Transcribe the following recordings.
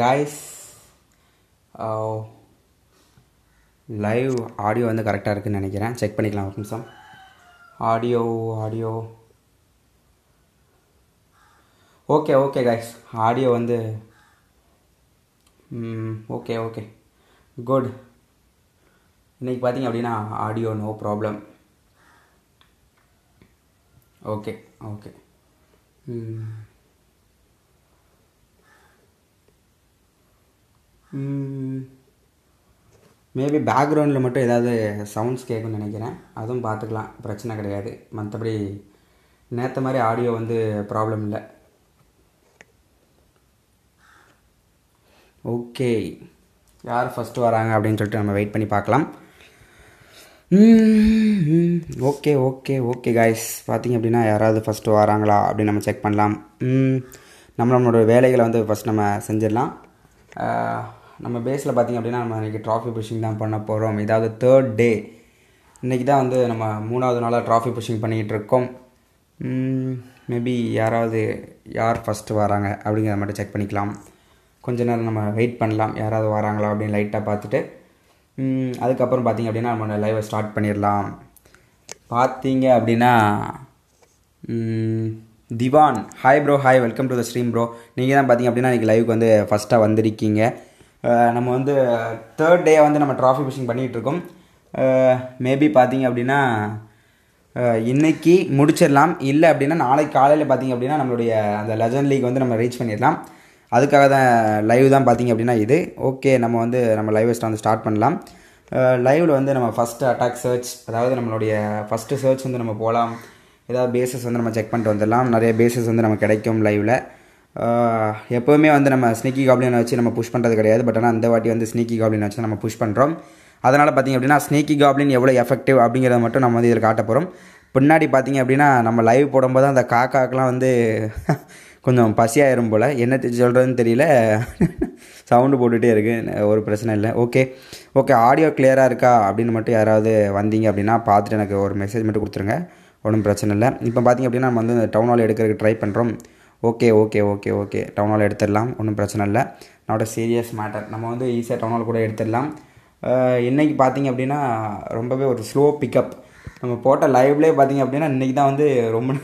guys live audio வந்து கரெக்டாக இருக்குதுன்னு நினைக்கிறேன் செக் பண்ணிக்கலாம் ஒரு நிமிஷம் audio audio okay okay guys audio வந்து ஓகே ஓகே குட் இன்றைக்கி பார்த்தீங்க அப்படின்னா audio no problem okay okay maybe பேக்ரவுண்டில் மட்டும் ஏதாவது சவுண்ட்ஸ் கேட்கும்னு நினைக்கிறேன் அதுவும் பார்த்துக்கலாம் பிரச்சனை கிடையாது மற்றபடி நேற்ற மாதிரி ஆடியோ வந்து ப்ராப்ளம் இல்லை ஓகே யார் ஃபஸ்ட்டு வராங்க அப்படின்னு சொல்லிட்டு நம்ம வெயிட் பண்ணி பார்க்கலாம் ஓகே ஓகே ஓகே காய்ஸ் பார்த்திங்க அப்படின்னா யாராவது ஃபஸ்ட்டு வராங்களா அப்படின்னு நம்ம செக் பண்ணலாம் நம்ம நம்மளோட வேலைகளை வந்து ஃபஸ்ட் நம்ம செஞ்சிடலாம் நம்ம பேஸில் பார்த்திங்க அப்படின்னா நம்ம இன்றைக்கி ட்ராஃபி புஷிங் தான் பண்ண போகிறோம் இதாவது தேர்ட் டே இன்றைக்கி தான் வந்து நம்ம மூணாவது நாளாக ட்ராஃபி புஷிங் பண்ணிக்கிட்டு இருக்கோம் மேபி யாராவது யார் ஃபஸ்ட்டு வராங்க அப்படிங்கிறத மட்டும் செக் பண்ணிக்கலாம் கொஞ்ச நேரம் நம்ம வெயிட் பண்ணலாம் யாராவது வராங்களா அப்படின்னு லைட்டாக பார்த்துட்டு அதுக்கப்புறம் பார்த்திங்க அப்படின்னா நம்ம லைவை ஸ்டார்ட் பண்ணிடலாம் பார்த்தீங்க அப்படின்னா Diwan hi bro hi welcome to the stream bro நீங்கள் தான் பார்த்திங்க அப்படின்னா இன்றைக்கி லைவுக்கு வந்து ஃபஸ்ட்டாக வந்திருக்கீங்க நம்ம வந்து தேர்ட் டே வந்து நம்ம ட்ராஃபி ஃபிஷிங் பண்ணிகிட்ருக்கோம் மேபி பார்த்தீங்க அப்படின்னா இன்றைக்கி முடிச்சிடலாம் இல்லை அப்படின்னா நாளைக்கு காலையில் பார்த்தீங்க அப்படின்னா நம்மளுடைய அந்த லெஜன் லீக் வந்து நம்ம ரீச் பண்ணிடலாம் அதுக்காக தான் லைவ் தான் பார்த்தீங்க அப்படின்னா இது ஓகே நம்ம வந்து நம்ம லைவ் வந்து ஸ்டார்ட் பண்ணலாம் லைவில் வந்து நம்ம ஃபஸ்ட்டு அட்டாக் சர்ச் அதாவது நம்மளுடைய ஃபஸ்ட்டு சர்ச் வந்து நம்ம போகலாம் ஏதாவது பேசஸ் வந்து நம்ம செக் பண்ணிட்டு வந்துடலாம் நிறைய பேசஸ் வந்து நம்ம கிடைக்கும் லைவில் எப்போவுமே வந்து நம்ம ஸ்னிக்கி காப்ளினை வச்சு நம்ம புஷ் பண்ணுறது கிடையாது பட் ஆனால் அந்த வாட்டி வந்து ஸ்னீக்கி காப்ளினை வச்சு நம்ம புஷ் பண்ணுறோம் அதனால் பார்த்திங்க அப்படின்னா ஸ்னீக்கி காப்ளின் எவ்வளோ எஃபெக்டிவ் அப்படிங்கிறத மட்டும் நம்ம வந்து இதில் காட்ட போகிறோம் பின்னாடி பார்த்திங்க அப்படின்னா நம்ம லைவ் போடும்போது அந்த காக்காக்கெலாம் வந்து கொஞ்சம் பசியாயிரும் போல் என்ன சொல்கிறதுன்னு தெரியல சவுண்டு போட்டுகிட்டே இருக்குது ஒரு பிரச்சனை இல்லை ஓகே ஓகே ஆடியோ கிளியராக இருக்கா அப்படின்னு மட்டும் யாராவது வந்தீங்க அப்படின்னா பார்த்துட்டு எனக்கு ஒரு மெசேஜ் மட்டும் கொடுத்துருங்க ஒன்றும் பிரச்சனை இல்லை இப்போ பார்த்திங்க அப்படின்னா நம்ம வந்து டவுன் ஹால் எடுக்கிறதுக்கு ட்ரை பண்ணுறோம் okay okay okay okay town hall எடுத்துடலாம் ஒன்றும் பிரச்சனை இல்லை நாட் அ சீரியஸ் மேட்டர் நம்ம வந்து ஈஸியாக டவுன் ஹால் கூட எடுத்துடலாம் இன்றைக்கி பார்த்திங்க அப்படின்னா ரொம்பவே ஒரு ஸ்லோ பிக்கப் நம்ம போட்ட லைவ்லேயே பார்த்திங்க அப்படின்னா இன்றைக்கி தான் வந்து ரொம்ப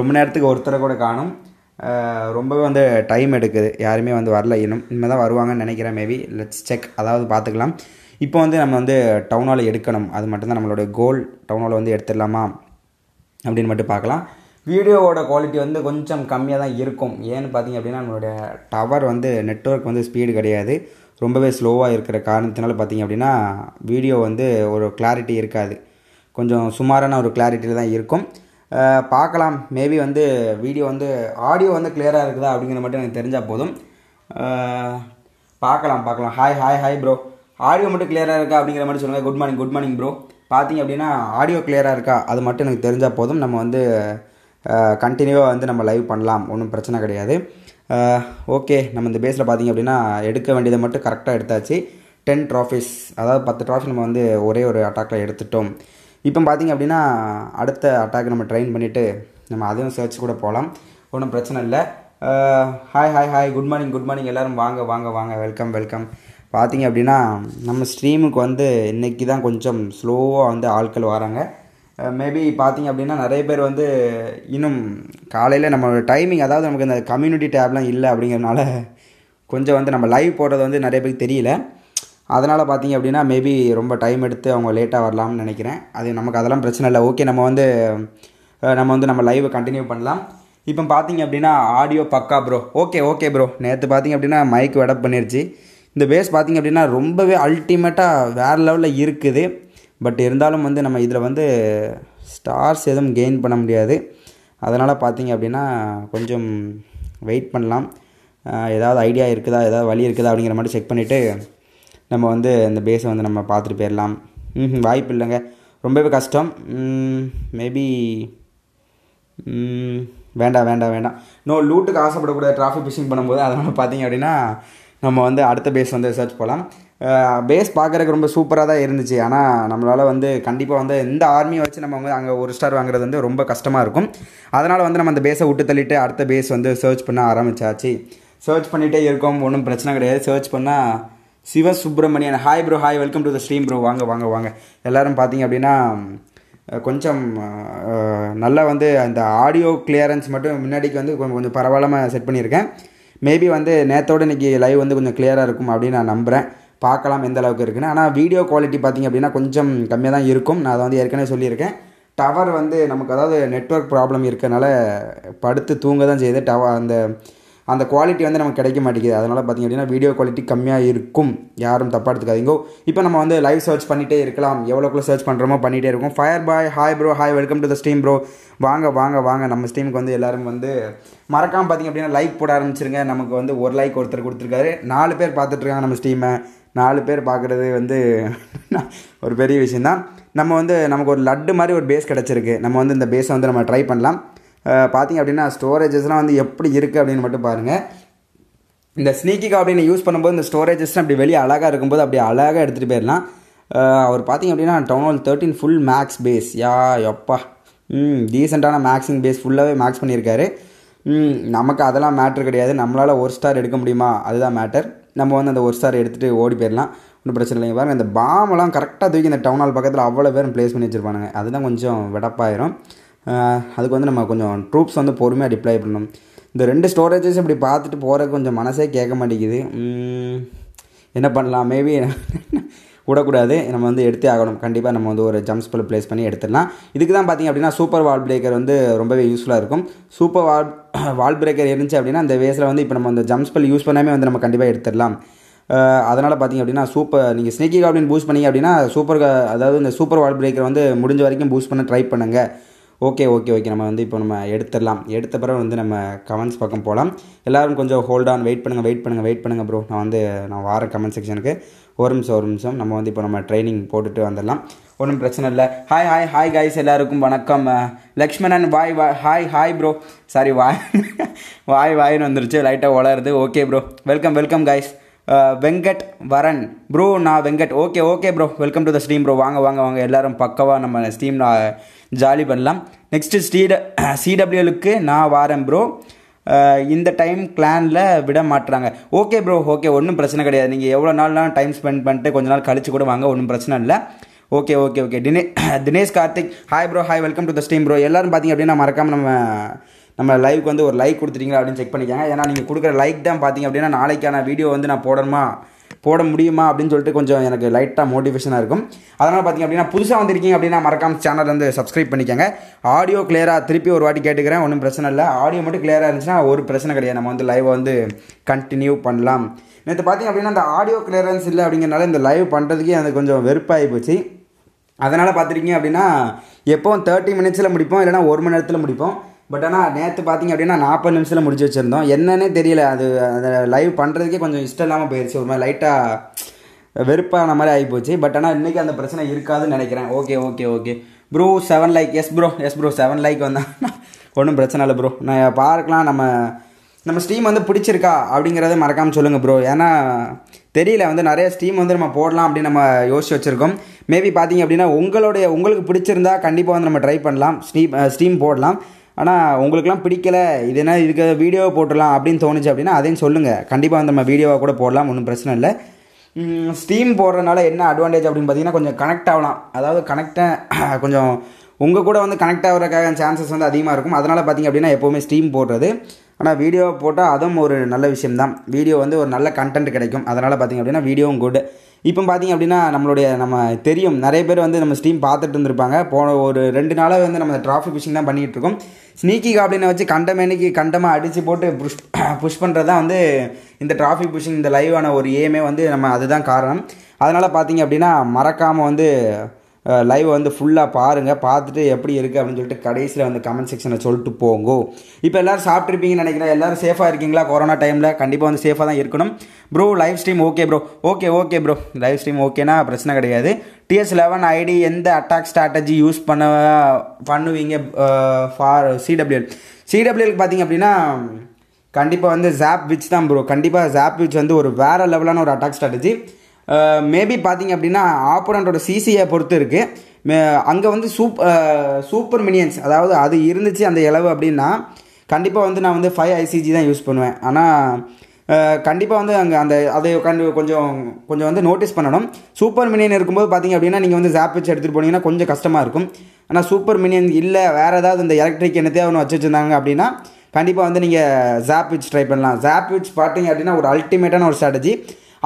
ரொம்ப நேரத்துக்கு ஒருத்தரை கூட காணும் ரொம்பவே வந்து டைம் எடுக்குது யாருமே வந்து வரல இன்னும் இனிமேல் தான் வருவாங்கன்னு நினைக்கிறேன் மேபி லெட்ஸ் செக் அதாவது பார்த்துக்கலாம் இப்போ வந்து நம்ம வந்து டவுன் ஹால் எடுக்கணும் அது மட்டும்தான் நம்மளோட கோல் டவுன் ஹால் வந்து எடுத்துடலாமா அப்படின்னு மட்டும் பார்க்கலாம் வீடியோவோட குவாலிட்டி வந்து கொஞ்சம் கம்மியாக தான் இருக்கும் ஏன்னு பார்த்தீங்க அப்படின்னா நம்மளுடைய டவர் வந்து நெட்ஒர்க் வந்து ஸ்பீடு கிடையாது ரொம்பவே ஸ்லோவாக இருக்கிற காரணத்தினால பார்த்தீங்க அப்படின்னா வீடியோ வந்து ஒரு கிளாரிட்டி இருக்காது கொஞ்சம் சுமாரான ஒரு கிளாரிட்டியில் தான் இருக்கும் பார்க்கலாம் மேபி வந்து வீடியோ வந்து ஆடியோ வந்து கிளியராக இருக்குதா அப்படிங்கிறது மட்டும் எனக்கு தெரிஞ்சால் போதும் பார்க்கலாம் பார்க்கலாம் hi hi hi bro audio மட்டும் கிளியராக இருக்கா அப்படிங்கிற மாதிரி சொல்லுங்கள் good morning good morning bro பார்த்தீங்க அப்படின்னா ஆடியோ கிளியராக இருக்கா அது மட்டும் எனக்கு தெரிஞ்சால் போதும் நம்ம வந்து கண்டினியூவாக வந்து நம்ம லைவ் பண்ணலாம் ஒன்றும் பிரச்சனை கிடையாது ஓகே நம்ம இந்த பேஸில் பார்த்திங்க அப்படின்னா எடுக்க வேண்டியதை மட்டும் கரெக்டாக எடுத்தாச்சு டென் ட்ராஃபிஸ் அதாவது பத்து ட்ராஃபி நம்ம வந்து ஒரே ஒரு அட்டாக்கில் எடுத்துட்டோம் இப்போ பார்த்திங்க அப்படின்னா அடுத்த அட்டாக் நம்ம ட்ரெயின் பண்ணிவிட்டு நம்ம அதையும் சர்ச் கூட போகலாம் ஒன்றும் பிரச்சனை இல்லை hi hi hi good morning good morning எல்லோரும் வாங்க வாங்க வாங்க வெல்கம் வெல்கம் பார்த்திங்க அப்படின்னா நம்ம ஸ்ட்ரீமுக்கு வந்து இன்றைக்கி தான் கொஞ்சம் ஸ்லோவாக வந்து ஆட்கள் வராங்க மேபி பார்த்தீங்க அப்படின்னா நிறைய பேர் வந்து இன்னும் காலையில் நம்ம டைமிங் அதாவது நமக்கு இந்த கம்யூனிட்டி டேப்லாம் இல்லை அப்படிங்கிறனால கொஞ்சம் வந்து நம்ம லைவ் போடுறது வந்து நிறைய பேருக்கு தெரியல அதனால் பார்த்தீங்க அப்படின்னா மேபி ரொம்ப டைம் எடுத்து அவங்க லேட்டாக வரலாம்னு நினைக்கிறேன் அது நமக்கு அதெல்லாம் பிரச்சனை இல்லை ஓகே நம்ம வந்து நம்ம வந்து நம்ம லைவை கண்டினியூ பண்ணலாம் இப்போ பார்த்தீங்க அப்படின்னா ஆடியோ பக்கா ப்ரோ ஓகே ஓகே ப்ரோ நேற்று பார்த்தீங்க அப்படின்னா மைக் வெடப் பண்ணிருச்சு இந்த பேஸ் பார்த்தீங்க அப்படின்னா ரொம்பவே அல்டிமேட்டாக வேறு லெவலில் இருக்குது பட் இருந்தாலும் வந்து நம்ம இதில் வந்து ஸ்டார்ஸ் எதுவும் கெயின் பண்ண முடியாது அதனால் பார்த்தீங்க அப்படின்னா கொஞ்சம் வெயிட் பண்ணலாம் ஏதாவது ஐடியா இருக்குதா ஏதாவது வழி இருக்குதா அப்படிங்கிற மாதிரி செக் பண்ணிவிட்டு நம்ம வந்து இந்த பேஸை வந்து நம்ம பார்த்துட்டு போயிடலாம் வாய்ப்பு இல்லைங்க ரொம்பவே கஷ்டம் மேபி வேண்டாம் வேண்டாம் வேண்டாம் நோ லூட்டுக்கு ஆசைப்படக்கூடாது டிராஃபிக் ஃபிஷிங் பண்ணும்போது அதனால் பார்த்தீங்க அப்படின்னா நம்ம வந்து அடுத்த பேஸ் வந்து ரிசர்ச் போகலாம் பேஸ் பார்க்குறக்கு ரொம்ப சூப்பராக தான் இருந்துச்சு ஆனால் நம்மளால் வந்து கண்டிப்பாக வந்து எந்த ஆர்மியை வச்சு நம்ம வந்து அங்கே ஒரு ஸ்டார் வாங்குறது வந்து ரொம்ப கஷ்டமாக இருக்கும் அதனால் வந்து நம்ம அந்த பேஸை விட்டு தள்ளிட்டு அடுத்த பேஸ் வந்து சர்ச் பண்ண ஆரம்பிச்சாச்சு சர்ச் பண்ணிகிட்டே இருக்கோம் ஒன்றும் பிரச்சனை கிடையாது சர்ச் பண்ணால் Sivasubramanian hi bro hi welcome to the stream bro வாங்க வாங்க வாங்க எல்லோரும் பார்த்தீங்க அப்படின்னா கொஞ்சம் நல்லா வந்து அந்த ஆடியோ கிளியரன்ஸ் மட்டும் முன்னாடிக்கு வந்து கொஞ்சம் கொஞ்சம் பரவாயில்லாமல் செட் பண்ணியிருக்கேன் மேபி வந்து நேற்றோட இன்றைக்கி லைவ் வந்து கொஞ்சம் கிளியராக இருக்கும் அப்படின்னு நான் நம்புகிறேன் பார்க்கலாம் எந்த அளவுக்கு இருக்குன்னு ஆனால் வீடியோ குவாலிட்டி பார்த்திங்க அப்படின்னா கொஞ்சம் கம்மியாக தான் இருக்கும் நான் அதை வந்து ஏற்கனவே சொல்லியிருக்கேன் டவர் வந்து நமக்கு அதாவது நெட்ஒர்க் ப்ராப்ளம் இருக்கிறனால படுத்து தூங்க தான் செய்யுது டவ அந்த அந்த குவாலிட்டி வந்து நமக்கு கிடைக்க மாட்டேங்குது அதனால் பார்த்திங்க அப்படின்னா வீடியோ குவாலிட்டி கம்மியாக இருக்கும் யாரும் தப்பாக எடுத்துக்காதீங்க இப்போ நம்ம வந்து லைவ் சர்ச் பண்ணிகிட்டே இருக்கலாம் எவ்வளோக்குள்ளே சர்ச் பண்ணுறமோ பண்ணிகிட்டே இருக்கும் fire boy hi bro hi welcome to the stream bro வாங்க வாங்க வாங்க நம்ம ஸ்டீமுக்கு வந்து எல்லோரும் வந்து மறக்காமல் பார்த்திங்க அப்படின்னா லைக் போட ஆரம்பிச்சிருங்க நமக்கு வந்து ஒரு லைக் ஒருத்தர் கொடுத்துருக்காரு நாலு பேர் பார்த்துட்ருக்காங்க நம்ம ஸ்டீமை நாலு பேர் பார்க்குறது வந்து ஒரு பெரிய விஷயந்தான் நம்ம வந்து நமக்கு ஒரு லட்டு மாதிரி ஒரு பேஸ் கிடச்சிருக்கு நம்ம வந்து இந்த பேஸை வந்து நம்ம ட்ரை பண்ணலாம் பார்த்திங்க அப்படின்னா ஸ்டோரேஜஸ்லாம் வந்து எப்படி இருக்குது அப்படின்னு மட்டும் பாருங்கள் இந்த ஸ்னீக்கிக்கு அப்படின்னு யூஸ் பண்ணும்போது இந்த ஸ்டோரேஜஸ்லாம் அப்படி வெளியே அழகாக இருக்கும்போது அப்படி அழகாக எடுத்துகிட்டு போயிடலாம் அவர் பார்த்திங்க அப்படின்னா town hall thirteen full max base yeah எப்பா ம் டீசெண்டான மேக்ஸிங் பேஸ் ஃபுல்லாகவே மேக்ஸ் பண்ணியிருக்காரு நமக்கு அதெல்லாம் மேட்ரு கிடையாது நம்மளால் ஒரு ஸ்டார் எடுக்க முடியுமா அதுதான் மேட்டர் நம்ம வந்து அந்த ஒரு ஸ்டார் எடுத்துகிட்டு ஓடி போயிடலாம் ஒன்றும் பிரச்சனை இல்லைங்க பாருங்கள் இந்த பாமெல்லாம் கரெக்டாக தூக்கி இந்த டவுன் ஹால் பக்கத்தில் அவ்வளோ பேரும் ப்ளேஸ் பண்ணி வச்சுருப்பானுங்க அதுதான் கொஞ்சம் வெடப்பாயிரும் அதுக்கு வந்து நம்ம கொஞ்சம் ட்ரூப்ஸ் வந்து பொறுமையாக டிப்ளை பண்ணணும் இந்த ரெண்டு ஸ்டோரேஜஸ் இப்படி பார்த்துட்டு போகிற கொஞ்சம் மனசே கேட்க மாட்டேங்குது என்ன பண்ணலாம் மேபி விடக்கூடாது நம்ம வந்து எடுத்தே ஆகணும் கண்டிப்பாக நம்ம வந்து ஒரு ஜம்ப் ஸ்பெல் ப்ளேஸ் பண்ணி எடுத்துடலாம் இதுக்கு தான் பார்த்திங்க அப்படின்னா சூப்பர் வால் பிரேக்கர் வந்து ரொம்பவே யூஸ்ஃபுல்லாக இருக்கும் சூப்பர் வால் வால் பிரேக்கர் இருந்துச்சு அப்படின்னா அந்த வேஸில் வந்து இப்போ நம்ம அந்த ஜம்ப் ஸ்பெல் யூஸ் பண்ணாமே வந்து நம்ம கண்டிப்பாக எடுத்துடலாம் அதனால் பார்த்திங்க அப்படின்னா சூப்பர் நீங்கள் ஸ்னேக்கி காப்ளின் பூஸ்ட் பண்ணிங்க அப்படின்னா சூப்பர் அதாவது இந்த சூப்பர் வால் பிரேக்கர் வந்து முடிஞ்ச வரைக்கும் பூஸ்ட் பண்ண ட்ரை பண்ணுங்கள் ஓகே ஓகே ஓகே நம்ம வந்து இப்போ நம்ம எடுத்துடலாம் எடுத்த பிறகு வந்து நம்ம கமெண்ட்ஸ் பக்கம் போகலாம் எல்லோரும் கொஞ்சம் ஹோல்ட் ஆன் வெயிட் பண்ணுங்கள் வெயிட் பண்ணுங்கள் வெயிட் பண்ணுங்கள் ப்ரோ நான் வந்து நான் வார கமெண்ட் செக்ஷனுக்கு ஒரு நிமிஷம் ஒரு நிமிஷம் நம்ம வந்து இப்போ நம்ம ட்ரைனிங் போட்டுட்டு வந்துடலாம் ஒன்றும் பிரச்சனை இல்லை ஹாய் ஹாய் ஹாய் காய்ஸ் எல்லாருக்கும் வணக்கம் லக்ஷ்மணன் வாய் வாய் ஹாய் ஹாய் ப்ரோ சாரி வாய் வாய் வாயின்னு வந்துருச்சு லைட்டாக வளருது okay bro welcome welcome guys Venkat வரன் ப்ரோ நான் Venkat okay okay bro welcome to the stream bro வாங்க வாங்க வாங்க எல்லோரும் பக்கவாக நம்ம ஸ்ட்ரீம் நான் ஜாலி பண்ணலாம் நெக்ஸ்ட்டு ஸ்டீட சிடபிள்யூலுக்கு நான் வாரேன் ப்ரோ இந்த டைம் கிளானில் விட மாட்டுறாங்க ஓகே ப்ரோ ஓகே ஒன்றும் பிரச்சனை கிடையாது நீங்கள் எவ்வளோ நாள்லாம் டைம் ஸ்பெண்ட் பண்ணிட்டு கொஞ்ச நாள் கழிச்சு கூட வாங்க ஒன்றும் பிரச்சனை இல்லை ஓகே ஓகே ஓகே தினே Dinesh Karthik hi bro hi welcome to the stream bro எல்லோரும் பார்த்தீங்க அப்படின்னா மறக்காமல் நம்ம நம்ம லைவுக்கு வந்து ஒரு லைக் கொடுத்துட்டீங்களா அப்படின்னு செக் பண்ணிக்கோங்க ஏன்னா நீங்கள் கொடுக்குற லைக் தான் பார்த்தீங்க அப்படின்னா நாளைக்கான வீடியோ வந்து நான் போடணுமா போட முடியுமா அப்படின்னு சொல்லிட்டு கொஞ்சம் எனக்கு லைட்டாக மோட்டிவேஷனாக இருக்கும் அதனால் பார்த்திங்க அப்படின்னா புதுசாக வந்திருக்கீங்க அப்படின்னா மறக்காம சேனல் வந்து சப்ஸ்கிரைப் பண்ணிக்கோங்க ஆடியோ கிளியராக திருப்பி ஒரு வாட்டி கேட்டுக்கிறேன் ஒன்றும் பிரச்சனை இல்லை ஆடியோ மட்டும் கிளியராக இருந்துச்சுன்னா ஒரு பிரச்சனை கிடையாது நம்ம வந்து லைவை வந்து கண்டினியூ பண்ணலாம் நேற்று பார்த்திங்க அப்படின்னா அந்த ஆடியோ கிளியரன்ஸ் இல்லை அப்படிங்கிறனால இந்த லைவ் பண்ணுறதுக்கே அது கொஞ்சம் வெறுப்பாகி போச்சு அதனால் பார்த்துருக்கீங்க அப்படின்னா எப்போவும் தேர்ட்டி மினிட்ஸில் முடிப்போம் இல்லைனா ஒரு மணி நேரத்தில் முடிப்போம் பட் ஆனால் நேற்று பார்த்தீங்க அப்படின்னா நாற்பது நிமிஷத்தில் முடிச்சு வச்சுருந்தோம் என்னன்னே தெரியல அது அந்த லைவ் பண்ணுறதுக்கே கொஞ்சம் இஷ்டம் இல்லாமல் போயிடுச்சு ஒரு மாதிரி லைட்டாக வெறுப்பான மாதிரி ஆகி போச்சு பட் ஆனால் இன்றைக்கி அந்த பிரச்சனை இருக்காதுன்னு நினைக்கிறேன் okay okay okay bro seven like yes bro yes bro seven like வந்தாங்கன்னா ஒன்றும் பிரச்சனை இல்லை ப்ரோ நான் பார்க்கலாம் நம்ம நம்ம ஸ்டீம் வந்து பிடிச்சிருக்கா அப்படிங்கிறத மறக்காமல் சொல்லுங்கள் ப்ரோ ஏன்னா தெரியல வந்து நிறைய ஸ்டீம் வந்து நம்ம போடலாம் அப்படின்னு நம்ம யோசிச்சு வச்சுருக்கோம் மேபி பார்த்தீங்க அப்படின்னா உங்களுடைய உங்களுக்கு பிடிச்சிருந்தா கண்டிப்பாக வந்து நம்ம ட்ரை பண்ணலாம் ஸ்டீம் ஸ்டீம் போடலாம் ஆனால் உங்களுக்குலாம் பிடிக்கலை இது என்ன இதுக்கு வீடியோவை போட்டுடலாம் அப்படின்னு தோணுச்சு அப்படின்னா அதையும் சொல்லுங்கள் கண்டிப்பாக வந்து நம்ம வீடியோவாக கூட போடலாம் ஒன்றும் பிரச்சனை இல்லை ஸ்டீம் போடுறதுனால என்ன அட்வான்டேஜ் அப்படின்னு பார்த்தீங்கன்னா கொஞ்சம் கனெக்ட் ஆகலாம் அதாவது கனெக்டை கொஞ்சம் உங்கள் கூட வந்து கனெக்ட் ஆகிறதுக்காக சான்சஸ் வந்து அதிகமாக இருக்கும் அதனால் பார்த்திங்க அப்படின்னா எப்போவுமே ஸ்ட்ரீம் போடுறது ஆனால் வீடியோ போட்டால் அதுவும் ஒரு நல்ல விஷயம் தான் வீடியோ வந்து ஒரு நல்ல கண்டென்ட் கிடைக்கும் அதனால் பார்த்திங்க அப்படின்னா வீடியோவும் குட் இப்போ பார்த்திங்க அப்படின்னா நம்மளுடைய நம்ம தெரியும் நிறைய பேர் வந்து நம்ம ஸ்ட்ரீம் பார்த்துட்டு இருந்திருப்பாங்க போன ஒரு ரெண்டு நாளாக வந்து நம்ம ட்ராஃபி ஃபிஷிங் தான் பண்ணிகிட்டு இருக்கோம் ஸ்னீக்கி காப்டினை வச்சு கண்டமேனிக்கு கண்டமாக அடித்து போட்டு புஷ் புஷ் பண்ணுறது தான் வந்து இந்த ட்ராஃபி புஷிங் இந்த லைவான ஒரு ஏமே வந்து நம்ம அதுதான் காரணம் அதனால் பார்த்திங்க அப்படின்னா மறக்காமல் வந்து லைவை வந்து ஃபுல்லாக பாருங்கள் பார்த்துட்டு எப்படி இருக்குது அப்படின்னு சொல்லிட்டு கடைசியில் வந்து கமெண்ட் செக்ஷனை சொல்லிட்டு போங்கோ இப்போ எல்லோரும் சாப்பிட்ருப்பீங்கன்னு நினைக்கிறேன் எல்லோரும் சேஃபாக இருக்கீங்களா கொரோனா டைமில் கண்டிப்பாக வந்து சேஃபாக தான் இருக்கணும் bro live stream okay bro okay okay bro live stream ஓகேனா பிரச்சனை கிடையாது டிஎஸ் லெவன் ஐடி எந்த அட்டாக் ஸ்ட்ராட்டஜி யூஸ் பண்ண பண்ணுவீங்க ஃபார் சிடபிள்யூஎல் சிடபிள்யூஎல் பார்த்தீங்க அப்படின்னா கண்டிப்பாக வந்து ஜாப் விச் தான் ப்ரோ கண்டிப்பாக ஜாப் விச் வந்து ஒரு வேறு லெவலான ஒரு அட்டாக் ஸ்ட்ராட்டஜி மேபி பார்த்தீங்க அப்படின்னா ஆப்போனண்ட்டோட சிசியை பொறுத்து இருக்குது மே அங்கே வந்து சூப் சூப்பர் மினியன்ஸ் அதாவது அது இருந்துச்சு அந்த இளவு அப்படின்னா கண்டிப்பாக வந்து நான் வந்து ஃபைவ் ஐசிஜி தான் யூஸ் பண்ணுவேன் ஆனால் கண்டிப்பாக வந்து அங்கே அந்த அதை கண்டு கொஞ்சம் கொஞ்சம் வந்து நோட்டீஸ் பண்ணணும் சூப்பர் மினியன் இருக்கும்போது பார்த்தீங்க அப்படின்னா நீங்கள் வந்து ஜாப் வச்சு எடுத்துகிட்டு போனீங்கன்னா கொஞ்சம் கஷ்டமாக இருக்கும் ஆனால் சூப்பர் மினியன் இல்லை வேறு ஏதாவது இந்த எலக்ட்ரிக் என்னத்தையே ஒன்று வச்சு வச்சுருந்தாங்க அப்படின்னா கண்டிப்பாக வந்து நீங்கள் ஜாப் வச்சு ட்ரை பண்ணலாம் ஜாப் வச்சு பார்த்தீங்க அப்படின்னா ஒரு அல்டிமேட்டான ஒரு ஸ்ட்ராட்டஜி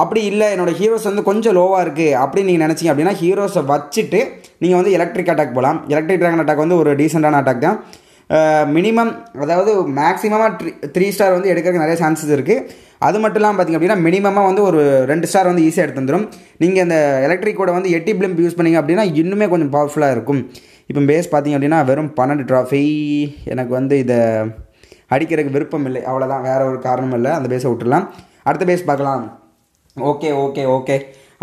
அப்படி இல்லை என்னோடய ஹீரோஸ் வந்து கொஞ்சம் லோவாக இருக்குது அப்படின்னு நீங்கள் நினச்சிங்க அப்படின்னா ஹீரோஸை வச்சுட்டு நீங்கள் வந்து எலக்ட்ரிக் அட்டாக் போகலாம் எலக்ட்ரிக் ட்ராகன் அட்டாக் வந்து ஒரு டீசெண்டான அட்டாக் தான் மினிமம் அதாவது மேக்ஸிமமாக த்ரீ த்ரீ ஸ்டார் வந்து எடுக்கிறதுக்கு நிறைய சான்சஸ் இருக்குது அது மட்டும் இல்லாமல் பார்த்திங்க அப்படின்னா மினிமமாக வந்து ஒரு ரெண்டு ஸ்டார் வந்து ஈஸியாக எடுத்து வந்துடும் நீங்கள் அந்த எலக்ட்ரிக் கூட வந்து எட்டி பிளிம்ப் யூஸ் பண்ணிங்க அப்படின்னா இன்னுமே கொஞ்சம் பவர்ஃபுல்லாக இருக்கும் இப்போ பேஸ் பார்த்திங்க அப்படின்னா வெறும் பன்னெண்டு ட்ராஃபி எனக்கு வந்து இதை அடிக்கிறதுக்கு விருப்பம் இல்லை அவ்வளோதான் வேறு ஒரு காரணமும் இல்லை அந்த பேஸை விட்டுடலாம் அடுத்த பேஸ் பார்க்கலாம் ஓகே ஓகே ஓகே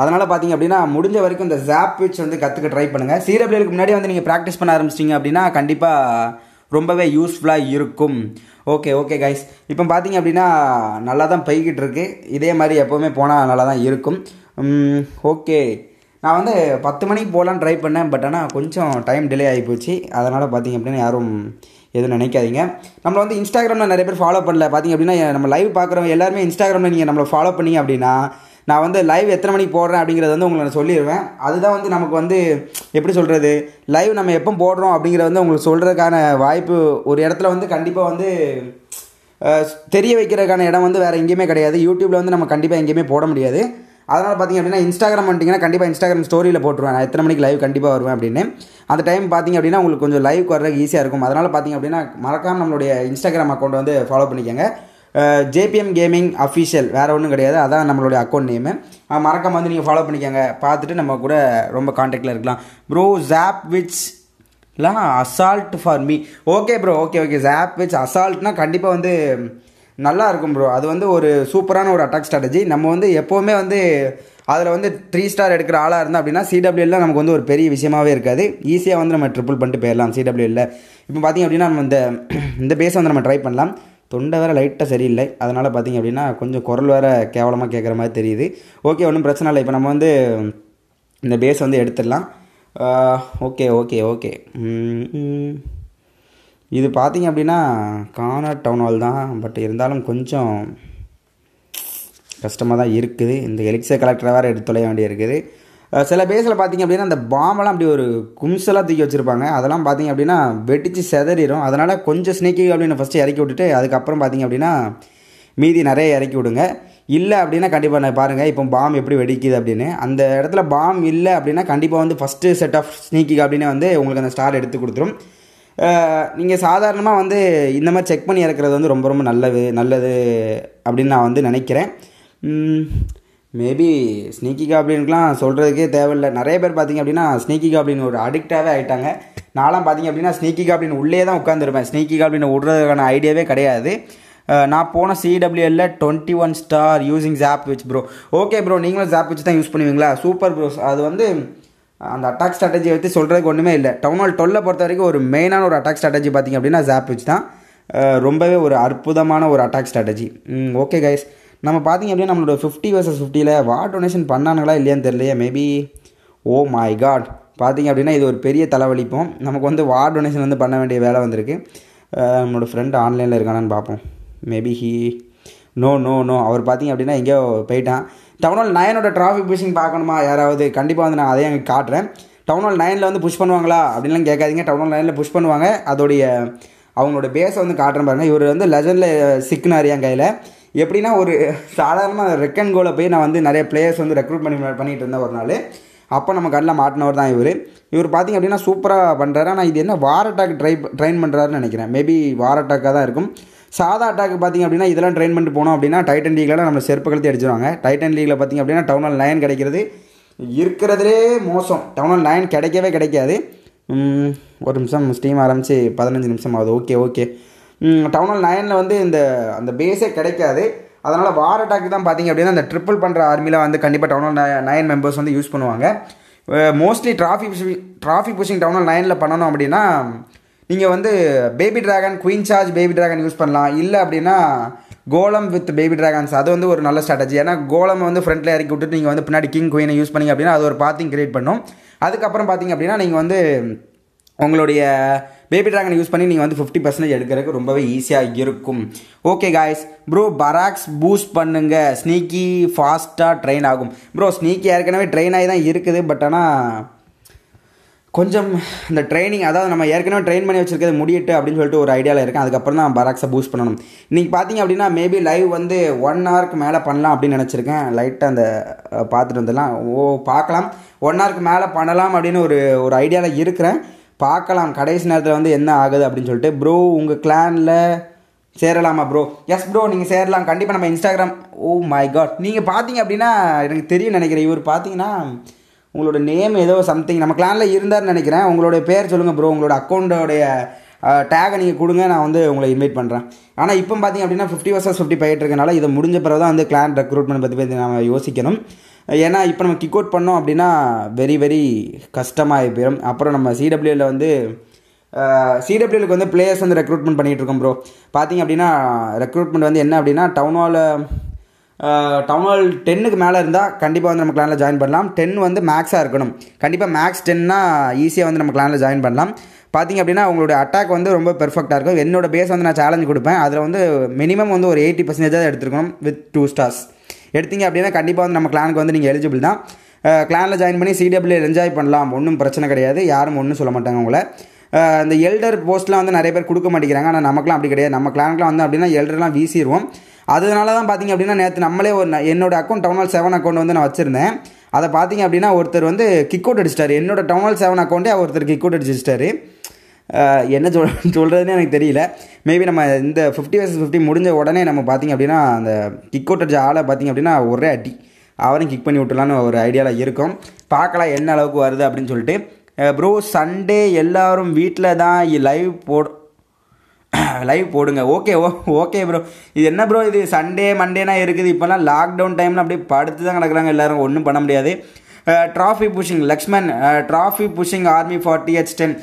அதனால் பார்த்தீங்க அப்படின்னா முடிஞ்ச வரைக்கும் இந்த ஜாப் விச் வந்து கற்றுக்க ட்ரை பண்ணுங்கள் சீரபிள்களுக்கு முன்னாடி வந்து நீங்கள் ப்ராக்டிஸ் பண்ண ஆரம்பிச்சிட்டிங்க அப்படின்னா கண்டிப்பாக ரொம்பவே யூஸ்ஃபுல்லாக இருக்கும் ஓகே ஓகே கைஸ் இப்போ பார்த்தீங்க அப்படின்னா நல்லா தான் போய்கிட்டு இருக்கு இதே மாதிரி எப்போவுமே போனால் நல்லா தான் இருக்கும் ஓகே நான் வந்து பத்து மணிக்கு போகலான்னு ட்ரை பண்ணேன் பட் ஆனால் கொஞ்சம் டைம் டிலே ஆகி போச்சு அதனால் பார்த்தீங்க அப்படின்னா யாரும் எதுவும் நினைக்காதீங்க நம்மளை வந்து இன்ஸ்டாகிராமில் நிறைய பேர் ஃபாலோ பண்ணல பார்த்திங்க அப்படின்னா நம்ம லைவ் பார்க்குறோம் எல்லாருமே இன்ஸ்டாகிராமில் நீங்கள் நம்மளை ஃபாலோ பண்ணிங்க அப்படின்னா நான் வந்து லைவ் எத்தனை மணிக்கு போடுறேன் அப்படிங்கிறத வந்து உங்களை நான் சொல்லிடுவேன் அதுதான் வந்து நமக்கு வந்து எப்படி சொல்கிறது லைவ் நம்ம எப்போ போடுறோம் அப்படிங்கிறத வந்து உங்களுக்கு சொல்கிறதுக்கான வாய்ப்பு ஒரு இடத்துல வந்து கண்டிப்பாக வந்து தெரிய வைக்கிறதுக்கான இடம் வந்து வேறு எங்கேயுமே கிடையாது யூடியூப்பில் வந்து நம்ம கண்டிப்பாக எங்கேயுமே போட முடியாது அதனால் பார்த்திங்க அப்படின்னா இன்ஸ்டாகிராம் வந்துட்டிங்கன்னா கண்டிப்பாக இன்ஸ்டாகிராம் ஸ்டோரியில் போட்டுருவேன் நான் எத்தனை மணிக்கு லைவ் கண்டிப்பாக வருவேன் அப்படின்னு அந்த டைம் பார்த்திங்க அப்படின்னா உங்களுக்கு கொஞ்சம் லைவ் வர்றதுக்கு ஈஸியாக இருக்கும் அதனால் பார்த்திங்க அப்படின்னா மறக்காமல் நம்மளுடைய இன்ஸ்டாகிராம் அக்கௌண்ட் வந்து ஃபாலோ பண்ணிக்கோங்க ஜேபிஎம் கேமிங் அஃபிஷியல் வேறு ஒன்றும் கிடையாது அதான் நம்மளுடைய அக்கௌண்ட் நேமு மறக்காமல் வந்து நீங்கள் ஃபாலோ பண்ணிக்கோங்க பார்த்துட்டு நம்ம கூட ரொம்ப காண்டாக்டில் இருக்கலாம் ப்ரோ ஜாப் விச் இல்லை assault for me okay bro okay okay zap witch அசால்ட்னால் கண்டிப்பாக வந்து நல்லா இருக்கும் ப்ரோ அது வந்து ஒரு சூப்பரான ஒரு அட்டாக் ஸ்ட்ராட்டஜி நம்ம வந்து எப்போவுமே வந்து அதில் வந்து த்ரீ ஸ்டார் எடுக்கிற ஆளாக இருந்தால் அப்படின்னா சிடபிள்யூவில் நமக்கு வந்து ஒரு பெரிய விஷயமாவே இருக்காது ஈஸியாக வந்து நம்ம ட்ரிபிள் பண்ணிட்டு போயிடலாம் சிடபிள்யூவில் இப்போ பார்த்திங்க அப்படின்னா நம்ம இந்த இந்த பேஸை வந்து நம்ம ட்ரை பண்ணலாம் தொண்டை வேறு லைட்டாக சரியில்லை அதனால் பார்த்திங்க அப்படின்னா கொஞ்சம் குரல் வேறு கேவலமாக கேட்குற மாதிரி தெரியுது ஓகே ஒன்றும் பிரச்சனை இல்லை இப்போ நம்ம வந்து இந்த பேஸ் வந்து எடுத்துடலாம் ஓகே ஓகே ஓகே இது பார்த்தீங்க அப்படின்னா கானா டவுன் ஹால் தான் பட் இருந்தாலும் கொஞ்சம் கஷ்டமாக தான் இருக்குது இந்த எலெக்ஷன் கலெக்டரை வேறு எடுத்து தொலைய வேண்டியிருக்குது சில பேஸில் பார்த்திங்க அப்படின்னா அந்த பாம்பெல்லாம் அப்படி ஒரு கும்சலாக தூக்கி வச்சுருப்பாங்க அதெல்லாம் பார்த்திங்க அப்படின்னா வெடித்து செதறிடும் அதனால் கொஞ்சம் ஸ்னேக்கி அப்படின்னு ஃபஸ்ட்டு இறக்கி விட்டுட்டு அதுக்கப்புறம் பார்த்திங்க அப்படின்னா மீதி நிறைய இறக்கி விடுங்க இல்லை அப்படின்னா கண்டிப்பாக நான் பாருங்கள் இப்போ பாம் எப்படி வெடிக்குது அப்படின்னு அந்த இடத்துல பாம் இல்லை அப்படின்னா கண்டிப்பாக வந்து ஃபஸ்ட்டு செட் ஆஃப் ஸ்னீக்கிங் அப்படின்னு வந்து உங்களுக்கு அந்த ஸ்டார் எடுத்து கொடுத்துரும் நீங்கள் சாதாரணமாக வந்து இந்த மாதிரி செக் பண்ணி இறக்குறது வந்து ரொம்ப ரொம்ப நல்லது நல்லது அப்படின்னு நான் வந்து நினைக்கிறேன் மேபி ஸ்னீக்கி காப்ளின்கெலாம் சொல்கிறதுக்கே தேவையில்லை நிறைய பேர் பார்த்திங்க அப்படின்னா ஸ்னீக்கி காப்ளின் ஒரு அடிக்டாகவே ஆகிட்டாங்க நான்லாம் பார்த்திங்க அப்படின்னா ஸ்னீக்கி காப்ளின் உள்ளே தான் உட்காந்துருப்பேன் ஸ்னீக்கி காப்ளின் விடுறதுக்கான ஐடியாவே கிடையாது நான் போன சிடபிள்யூஎல்ல twenty one star using zap witch bro okay bro நீங்களும் ஜாப் வச்சு தான் யூஸ் பண்ணுவீங்களா சூப்பர் ப்ரோஸ் அது வந்து அந்த அட்டாக் ஸ்ட்ராட்டஜி பற்றி சொல்கிறதுக்கு ஒன்றுமே இல்லை டவுன் ஹால் டொல்லை பொறுத்த வரைக்கும் ஒரு மெயினான ஒரு அட்டாக் ஸ்ட்ராட்டஜி பார்த்திங்க அப்படின்னா ஜாப் வச்சு தான் ரொம்பவே ஒரு அற்புதமான ஒரு அட்டாக் ஸ்ட்ராட்டஜி ஓகே கைஸ் நம்ம பார்த்திங்க அப்படின்னா நம்மளோட ஃபிஃப்டி வர்சஸ் ஃபிஃப்டியில் வாட் டொனேஷன் பண்ணானுங்களா இல்லையான்னு தெரியலையே மேபி ஓ மை காட் பார்த்திங்க அப்படின்னா இது ஒரு பெரிய தலைவலிப்போம் நமக்கு வந்து வார் டொனேஷன் வந்து பண்ண வேண்டிய வேலை வந்திருக்கு நம்மளோட ஃப்ரெண்டு ஆன்லைனில் இருக்கானான்னு பார்ப்போம் maybe he no no no அவர் பார்த்திங்க அப்படின்னா எங்கேயோ போயிட்டான் ஹால் நைனோட டிராஃபிக் பிசிங் பார்க்கணுமா யாராவது கண்டிப்பாக வந்து நான் அதையும் காட்டுறேன் ஹால் நைனில் வந்து புஷ் பண்ணுவாங்களா அப்படின்லாம் கேட்காதீங்க ஹால் நைனில் புஷ் பண்ணுவாங்க அதோடைய அவங்களோட பேஸை வந்து காட்டுறேன் பாருங்கள் இவர் வந்து லெஜண்டில் சிக்கினார் என் கையில் எப்படின்னா ஒரு சாதாரணமாக ரெக்கன் கோலை போய் நான் வந்து நிறைய பிளேயர்ஸ் வந்து ரெக்ரூட் பண்ணி பண்ணிகிட்டு இருந்தேன் ஒரு நாள் அப்போ நம்ம கண்ணில் மாட்டினவர் தான் இவர் இவர் பார்த்திங்க அப்படின்னா சூப்பராக பண்ணுறாரு ஆனால் இது என்ன வார் அட்டாக் ட்ரை ட்ரெயின் பண்ணுறாருன்னு நினைக்கிறேன் மேபி வார் அட்டாக்காக தான் இருக்கும் சாதா அட்டாக் பார்த்திங்க அப்படின்னா இதெல்லாம் ட்ரெயின் பண்ணிட்டு போனோம் அப்படின்னா டைட்டன் லீக்லாம் நம்ம செருப்பு கழுத்தி அடிச்சிருவாங்க டைட்டன் லீகில் பார்த்திங்க அப்படின்னா டவுனால் நயன் கிடைக்கிறது இருக்கிறதுலே மோசம் டவுனால் நயன் கிடைக்கவே கிடைக்காது ஒரு நிமிஷம் ஸ்டீம் ஆரம்பித்து பதினஞ்சு நிமிஷம் ஆகுது ஓகே ஓகே டவுனால் நயனில் வந்து இந்த அந்த பேஸே கிடைக்காது அதனால் வார் அட்டாக் தான் பார்த்திங்க அப்படின்னா அந்த ட்ரிப்பிள் பண்ணுற ஆர்மியில் வந்து கண்டிப்பாக டவுனால் நயன் மெம்பர்ஸ் வந்து யூஸ் பண்ணுவாங்க mostly trophy trophy pushing town hall நயனில் பண்ணணும் அப்படின்னா நீங்கள் வந்து baby dragon queen charge baby dragon use பண்ணலாம் இல்லை அப்படின்னா கோலம் வித் பேபி ட்ராகன்ஸ் அது வந்து ஒரு நல்ல ஸ்ட்ராட்டஜி ஏன்னா கோலம் வந்து ஃப்ரண்ட்டில் இறக்கி விட்டுட்டு நீங்கள் வந்து பின்னாடி கிங் குயினை யூஸ் பண்ணிங்க அப்படின்னா அது ஒரு பாத்திங் கிரியேட் பண்ணும் அதுக்கப்புறம் பார்த்தீங்க அப்படின்னா நீங்கள் வந்து உங்களுடைய பேபி ட்ராகன் யூஸ் பண்ணி நீங்கள் வந்து ஃபிஃப்டி பர்சன்டேஜ் எடுக்கிறதுக்கு ரொம்பவே ஈஸியாக இருக்கும் okay guys bro barracks boost பண்ணுங்க ஸ்னீக்கி ஃபாஸ்ட்டாக ட்ரெயின் ஆகும் ப்ரோ ஸ்னீக்கி ஏற்கனவே ட்ரெயின் ஆகி தான் இருக்குது பட் ஆனால் கொஞ்சம் இந்த ட்ரைனிங் அதாவது நம்ம ஏற்கனவே ட்ரெயின் பண்ணி வச்சிருக்கிறது முடியிட்டு அப்படின்னு சொல்லிட்டு ஒரு ஐடியாவில் இருக்கேன் அதுக்கப்புறம் தான் பராக்ஸை பூஸ்ட் பண்ணணும் இன்றைக்கி பார்த்தீங்க அப்படின்னா மேபி லைவ் வந்து ஒன் ஹவருக்கு மேலே பண்ணலாம் அப்படின்னு நினச்சிருக்கேன் லைட்டாக அந்த பார்த்துட்டு வந்துடலாம் ஓ பார்க்கலாம் ஒன் ஹவருக்கு மேலே பண்ணலாம் அப்படின்னு ஒரு ஒரு ஐடியாவில் இருக்கிறேன் பார்க்கலாம் கடைசி நேரத்தில் வந்து என்ன ஆகுது அப்படின்னு சொல்லிட்டு ப்ரோ உங்கள் கிளானில் சேரலாமா ப்ரோ எஸ் ப்ரோ நீங்கள் சேரலாம் கண்டிப்பாக நம்ம Instagram oh oh my god நீங்கள் பார்த்தீங்க அப்படின்னா எனக்கு தெரியும் நினைக்கிறேன் இவர் பார்த்தீங்கன்னா உங்களோட நேம் ஏதோ சம்திங் நம்ம கிளானில் இருந்தார்னு நினைக்கிறேன் உங்களுடைய பேர் சொல்லுங்கள் ப்ரோ உங்களோட அக்கௌண்ட்டோடைய டேகை நீங்கள் கொடுங்க நான் வந்து உங்களை இன்வைட் பண்ணுறேன் ஆனால் இப்போ பார்த்திங்க அப்படின்னா ஃபிஃப்டி வர்சஸ் ஃபிஃப்டி போயிட்டு இருக்கனால இதை முடிஞ்ச பிறகு தான் வந்து கிளான் ரெக்ரூட்மெண்ட் பற்றி பற்றி நம்ம யோசிக்கணும் ஏன்னா இப்போ நம்ம கிக் அவுட் பண்ணோம் அப்படின்னா வெரி வெரி கஷ்டமாக போயிடும் அப்புறம் நம்ம சிடபிள்யூவில் வந்து சிடபிள்யூலுக்கு வந்து பிளேயர்ஸ் வந்து ரெக்ரூட்மெண்ட் பண்ணிகிட்டு இருக்கோம் ப்ரோ பார்த்திங்க அப்படின்னா ரெக்ரூட்மெண்ட் வந்து என்ன அப்படின்னா ஹாலில் டவுனால் டென்னுக்கு மேலே இருந்தால் கண்டிப்பாக வந்து நம்ம கிளானில் ஜாயின் பண்ணலாம் டென் வந்து மேக்ஸாக இருக்கணும் கண்டிப்பாக மேக்ஸ் டென்னா ஈஸியாக வந்து நம்ம கிளானில் ஜாயின் பண்ணலாம் பார்த்திங்க அப்படின்னா உங்களுடைய அட்டாக் வந்து ரொம்ப பெர்ஃபெக்டாக இருக்கும் என்னோட பேஸ் வந்து நான் சேலஞ்சு கொடுப்பேன் அதில் வந்து மினிமம் வந்து ஒரு எயிட்டி பர்சன்டேஜாக எடுத்துருக்கணும் வித் டூ ஸ்டார்ஸ் எடுத்தீங்க அப்படின்னா கண்டிப்பாக வந்து நம்ம கிளானுக்கு வந்து நீங்கள் எலிஜிபிள் தான் கிளானில் ஜாயின் பண்ணி சிடபிள்யூ என்ஜாய் பண்ணலாம் ஒன்றும் பிரச்சனை கிடையாது யாரும் ஒன்றும் சொல்ல மாட்டாங்க உங்களை அந்த எல்டர் போஸ்ட்லாம் வந்து நிறைய பேர் கொடுக்க மாட்டேங்கிறாங்க ஆனால் நமக்குலாம் அப்படி கிடையாது நம்ம கிளானுக்குலாம் வந்து அப்படின்னா எல்டர்லாம் வீசிடுவோம் அதனால தான் பார்த்திங்க அப்படின்னா நேற்று நம்மளே ஒரு என்னோட அக்கௌண்ட் டவுனால் செவன் அக்கௌண்ட் வந்து நான் வச்சுருந்தேன் அதை பார்த்திங்க அப்படின்னா ஒருத்தர் வந்து கிக் அவுட் அடிச்சிட்டார் என்னோட டவுனால் செவன் அக்கௌண்ட்டே ஒருத்தர் கிக் அவுட் அடிச்சிட்டாரு என்ன சொல் சொல்கிறதுன்னு எனக்கு தெரியல மேபி நம்ம இந்த ஃபிஃப்டி வயசு ஃபிஃப்டி முடிஞ்ச உடனே நம்ம பார்த்திங்க அப்படின்னா அந்த கிக் அவுட் அடிச்ச ஆளை பார்த்திங்க அப்படின்னா ஒரே அடி அவரையும் கிக் பண்ணி விட்டுலான்னு ஒரு ஐடியாவில் இருக்கும் பார்க்கலாம் என்ன அளவுக்கு வருது அப்படின்னு சொல்லிட்டு ப்ரோ சண்டே எல்லோரும் வீட்டில் தான் லைவ் போடு லைவ் போடுங்க ஓகே ஓ ஓகே ப்ரோ இது என்ன ப்ரோ இது சண்டே மண்டேனா இருக்குது இப்போல்லாம் லாக்டவுன் டைமில் அப்படியே படுத்து தான் கிடக்குறாங்க எல்லோரும் ஒன்றும் பண்ண முடியாது trophy pushing Lakshman trophy pushing army for TH ten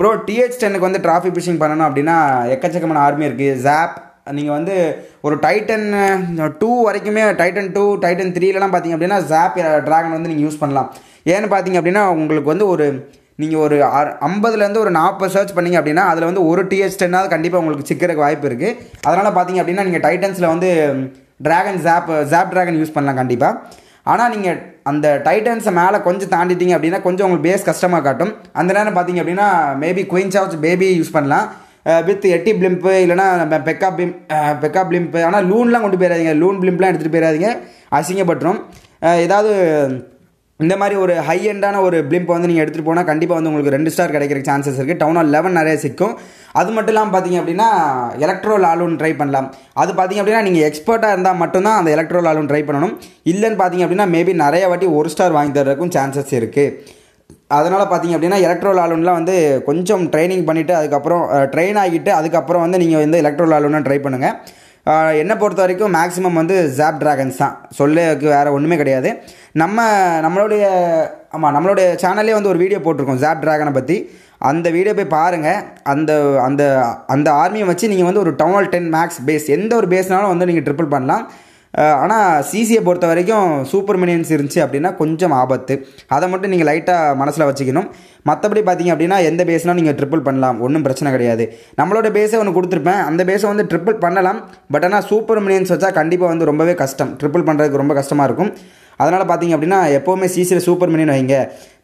bro TH டென்னுக்கு வந்து ட்ராஃபி புஷிங் பண்ணணும் அப்படின்னா எக்கச்சக்கமான ஆர்மி இருக்குது ஜாப் நீங்கள் வந்து ஒரு டைட்டன் டூ வரைக்குமே டைட்டன் டூ டைட்டன் த்ரீலலாம் பார்த்தீங்க அப்படின்னா ஜாப் ட்ராகன் வந்து நீங்கள் யூஸ் பண்ணலாம் ஏன்னு பார்த்தீங்க அப்படின்னா உங்களுக்கு வந்து ஒரு நீங்கள் ஒரு ஐம்பதுலேருந்து ஒரு நாற்பது சர்ச் பண்ணிங்க அப்படின்னா அதில் வந்து ஒரு டிஎஸ் டென்னாவது கண்டிப்பாக உங்களுக்கு சிக்கிறதுக்கு வாய்ப்பு இருக்குது அதனால் பார்த்தீங்க அப்படின்னா நீங்கள் டைட்டன்ஸில் வந்து dragon zap zap dragon use பண்ணலாம் கண்டிப்பாக ஆனால் நீங்கள் அந்த டைட்டன்ஸை மேலே கொஞ்சம் தாண்டிட்டீங்க அப்படின்னா கொஞ்சம் உங்களுக்கு பேஸ் கஷ்டமாக காட்டும் அந்த நேரம் பார்த்தீங்க அப்படின்னா maybe queen charge baby use பண்ணலாம் வித் எட்டி பிளிம்ப்பு இல்லைனா நம்ம பெக்கா பிம் பெக்கா பிளிம்ப்பு ஆனால் லூன்லாம் கொண்டு போயிடாதீங்க லூன் பிளிம்ப்லாம் எடுத்துகிட்டு போயிடாதீங்க அசிங்கப்பட்டுரும் ஏதாவது இந்த மாதிரி ஒரு ஹை எண்டான ஒரு பிளிம்ப் வந்து நீங்கள் எடுத்துகிட்டு போனால் கண்டிப்பாக வந்து உங்களுக்கு ரெண்டு ஸ்டார் கிடைக்கிற சான்சஸ் இருக்குது டவுன் ஆல் லெவன் நிறைய சிக்கும் அது மட்டும் இல்லாமல் பார்த்தீங்க அப்படின்னா எலக்ட்ரோல் லாலூன் ட்ரை பண்ணலாம் அது பார்த்தீங்க அப்படின்னா நீங்கள் எக்ஸ்பர்ட்டாக இருந்தால் மட்டும்தான் அந்த எலக்ட்ரோல் லாலூன் ட்ரை பண்ணணும் இல்லைன்னு பார்த்தீங்க அப்படின்னா மேபி நிறைய வாட்டி ஒரு ஸ்டார் வாங்கி தர்றதுக்கும் சான்சஸ் இருக்குது அதனால் பார்த்தீங்க அப்படின்னா எலக்ட்ரோல் லாலூன்லாம் வந்து கொஞ்சம் ட்ரைனிங் பண்ணிவிட்டு அதுக்கப்புறம் ட்ரெயின் ஆகிட்டு அதுக்கப்புறம் வந்து நீங்கள் வந்து எலக்ட்ரோல் ஆளுன்னு ட்ரை பண்ணுங்கள் என்னை பொறுத்த வரைக்கும் மேக்ஸிமம் வந்து ஜாப் ட்ராகன்ஸ் தான் சொல்லுக்கு வேறு ஒன்றுமே கிடையாது நம்ம நம்மளுடைய ஆமாம் நம்மளுடைய சேனல்லே வந்து ஒரு வீடியோ போட்டிருக்கோம் ஜாப் ட்ராகனை பற்றி அந்த வீடியோ போய் பாருங்கள் அந்த அந்த அந்த ஆர்மியை வச்சு நீங்கள் வந்து ஒரு டவுனால் டென் மேக்ஸ் பேஸ் எந்த ஒரு பேஸ்னாலும் வந்து நீங்கள் ட்ரிப்பிள் பண்ணலாம் ஆனால் சிசியை பொறுத்த வரைக்கும் சூப்பர் மினியன்ஸ் இருந்துச்சு அப்படின்னா கொஞ்சம் ஆபத்து அதை மட்டும் நீங்கள் லைட்டாக மனசில் வச்சுக்கணும் மற்றபடி பார்த்தீங்க அப்படின்னா எந்த பேஸ்னால் நீங்கள் ட்ரிப்பிள் பண்ணலாம் ஒன்றும் பிரச்சனை கிடையாது நம்மளோட பேஸை ஒன்று கொடுத்துருப்பேன் அந்த பேஸை வந்து ட்ரிப்பிள் பண்ணலாம் பட் ஆனால் சூப்பர் மினியன்ஸ் வச்சா கண்டிப்பாக வந்து ரொம்பவே கஷ்டம் ட்ரிப்பிள் பண்ணுறதுக்கு ரொம்ப கஷ்டமாக இருக்கும் அதனால் பார்த்தீங்க அப்படின்னா எப்போவுமே சிசியில் சூப்பர் மினியன் வைங்க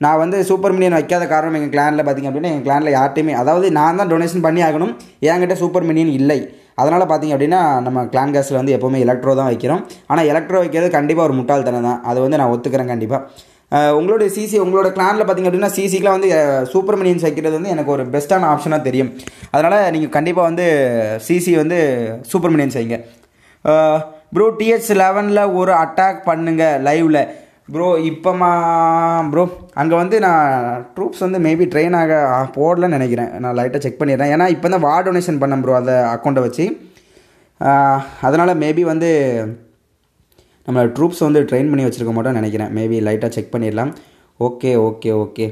நான் வந்து சூப்பர் மினியன் வைக்காத காரணம் எங்கள் கிளானில் பார்த்திங்க அப்படின்னா எங்கள் கிளானில் யார்ட்டையுமே அதாவது நான் தான் டொனேஷன் பண்ணி ஆகணும் என்கிட்ட சூப்பர் மினியன் இல்லை அதனால் பார்த்திங்க அப்படின்னா நம்ம கிளான் கேஸில் வந்து எப்போவுமே எலக்ட்ரோ தான் வைக்கிறோம் ஆனால் எலக்ட்ரோ வைக்கிறது கண்டிப்பாக ஒரு முட்டாள்தனம் தான் அது வந்து நான் ஒத்துக்கிறேன் கண்டிப்பாக உங்களுடைய சிசி உங்களோட கிளானில் பார்த்திங்க அப்படின்னா சிசிக்கெலாம் வந்து சூப்பர் மினியன்ஸ் வைக்கிறது வந்து எனக்கு ஒரு பெஸ்ட்டான ஆப்ஷனாக தெரியும் அதனால் நீங்கள் கண்டிப்பாக வந்து சிசி வந்து சூப்பர் மினியன்ஸ் வைங்க ப்ரோ டிஹெச் லெவனில் ஒரு அட்டாக் பண்ணுங்கள் லைவில் ப்ரோ இப்போமா ப்ரோ அங்கே வந்து நான் ட்ரூப்ஸ் வந்து மேபி ட்ரெயின் ஆக போடலன்னு நினைக்கிறேன் நான் லைட்டாக செக் பண்ணிடுறேன் ஏன்னா இப்போ தான் வார் டொனேஷன் பண்ணேன் ப்ரோ அந்த அக்கௌண்ட்டை வச்சு அதனால் மேபி வந்து நம்ம ட்ரூப்ஸ் வந்து ட்ரெயின் பண்ணி வச்சுருக்க மாட்டோம்னு நினைக்கிறேன் மேபி லைட்டாக செக் பண்ணிடலாம் okay okay okay